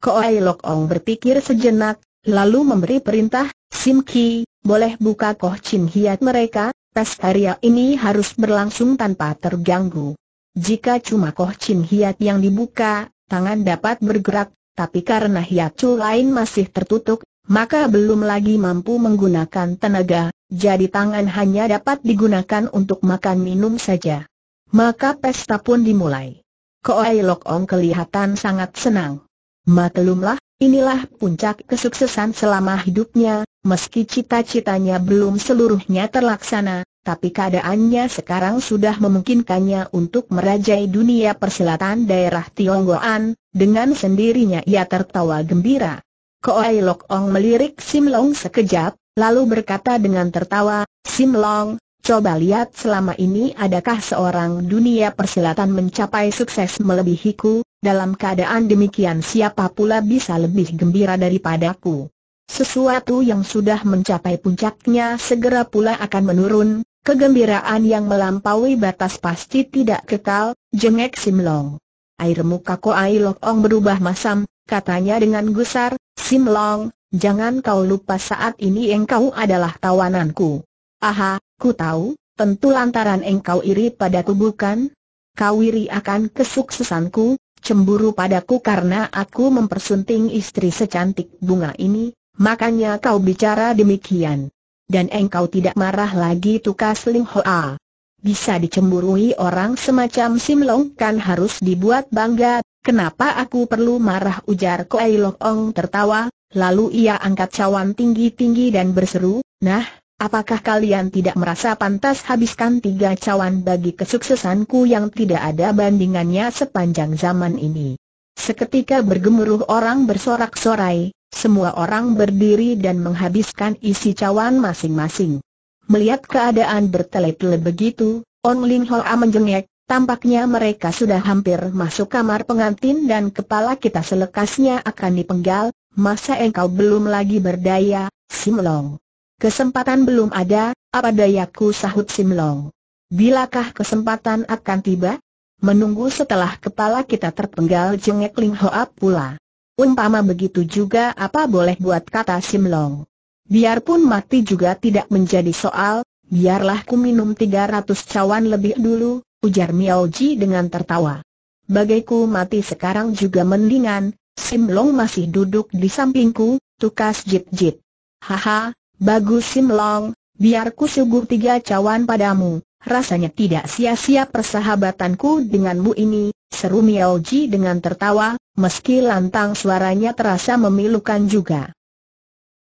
Koai Lok Ong berpikir sejenak, lalu memberi perintah, Sim Ki, boleh buka Koh Chin Hiat mereka, tes karya ini harus berlangsung tanpa terganggu. Jika cuma Koh Chin Hiat yang dibuka, tangan dapat bergerak, tapi karena Hiat Chu lain masih tertutup, maka belum lagi mampu menggunakan tenaga, jadi tangan hanya dapat digunakan untuk makan minum saja. Maka pesta pun dimulai. Koai Lok Ong kelihatan sangat senang. Maklumlah, inilah puncak kesuksesan selama hidupnya, meski cita-citanya belum seluruhnya terlaksana, tapi keadaannya sekarang sudah memungkinkannya untuk merajai dunia persilatan daerah Tionggoan, dengan sendirinya ia tertawa gembira. Koai Lok Ong melirik Sim Long sekejap, lalu berkata dengan tertawa, Sim Long, Coba lihat selama ini adakah seorang dunia persilatan mencapai sukses melebihiku, dalam keadaan demikian siapa pula bisa lebih gembira daripadaku. Sesuatu yang sudah mencapai puncaknya segera pula akan menurun, kegembiraan yang melampaui batas pasti tidak kekal, jengek Simlong. Air muka Koai Lok berubah masam, katanya dengan gusar, Simlong, jangan kau lupa saat ini engkau adalah tawananku. Aha, ku tahu, tentu lantaran engkau iri padaku bukan? Kau iri akan kesuksesanku, cemburu padaku karena aku mempersunting istri secantik bunga ini, makanya kau bicara demikian. Dan engkau tidak marah lagi tukas Ling Hoa. Bisa dicemburui orang semacam Sim Long kan harus dibuat bangga, Kenapa aku perlu marah ujar Koei Lok Ong tertawa, lalu ia angkat cawan tinggi-tinggi dan berseru, Nah, Apakah kalian tidak merasa pantas habiskan tiga cawan bagi kesuksesanku yang tidak ada bandingannya sepanjang zaman ini? Seketika bergemuruh orang bersorak-sorai, semua orang berdiri dan menghabiskan isi cawan masing-masing. Melihat keadaan bertele-tele begitu, On Ling Hoa menjengek, tampaknya mereka sudah hampir masuk kamar pengantin dan kepala kita selekasnya akan dipenggal, masa engkau belum lagi berdaya, Sim Long. Kesempatan belum ada, apa dayaku sahut Simlong. Bilakah kesempatan akan tiba? Menunggu setelah kepala kita terpenggal jengek Ling Hoa pula. Umpama begitu juga apa boleh buat kata Simlong. Biarpun mati juga tidak menjadi soal, biarlah ku minum 300 cawan lebih dulu, ujar Miao Ji dengan tertawa. Bagaiku mati sekarang juga mendingan, Simlong masih duduk di sampingku, tukas jit-jit. Haha, Bagus Simlong, biar ku suguh tiga cawan padamu. Rasanya tidak sia-sia persahabatanku denganmu ini, seru Miao Ji dengan tertawa, meski lantang suaranya terasa memilukan juga.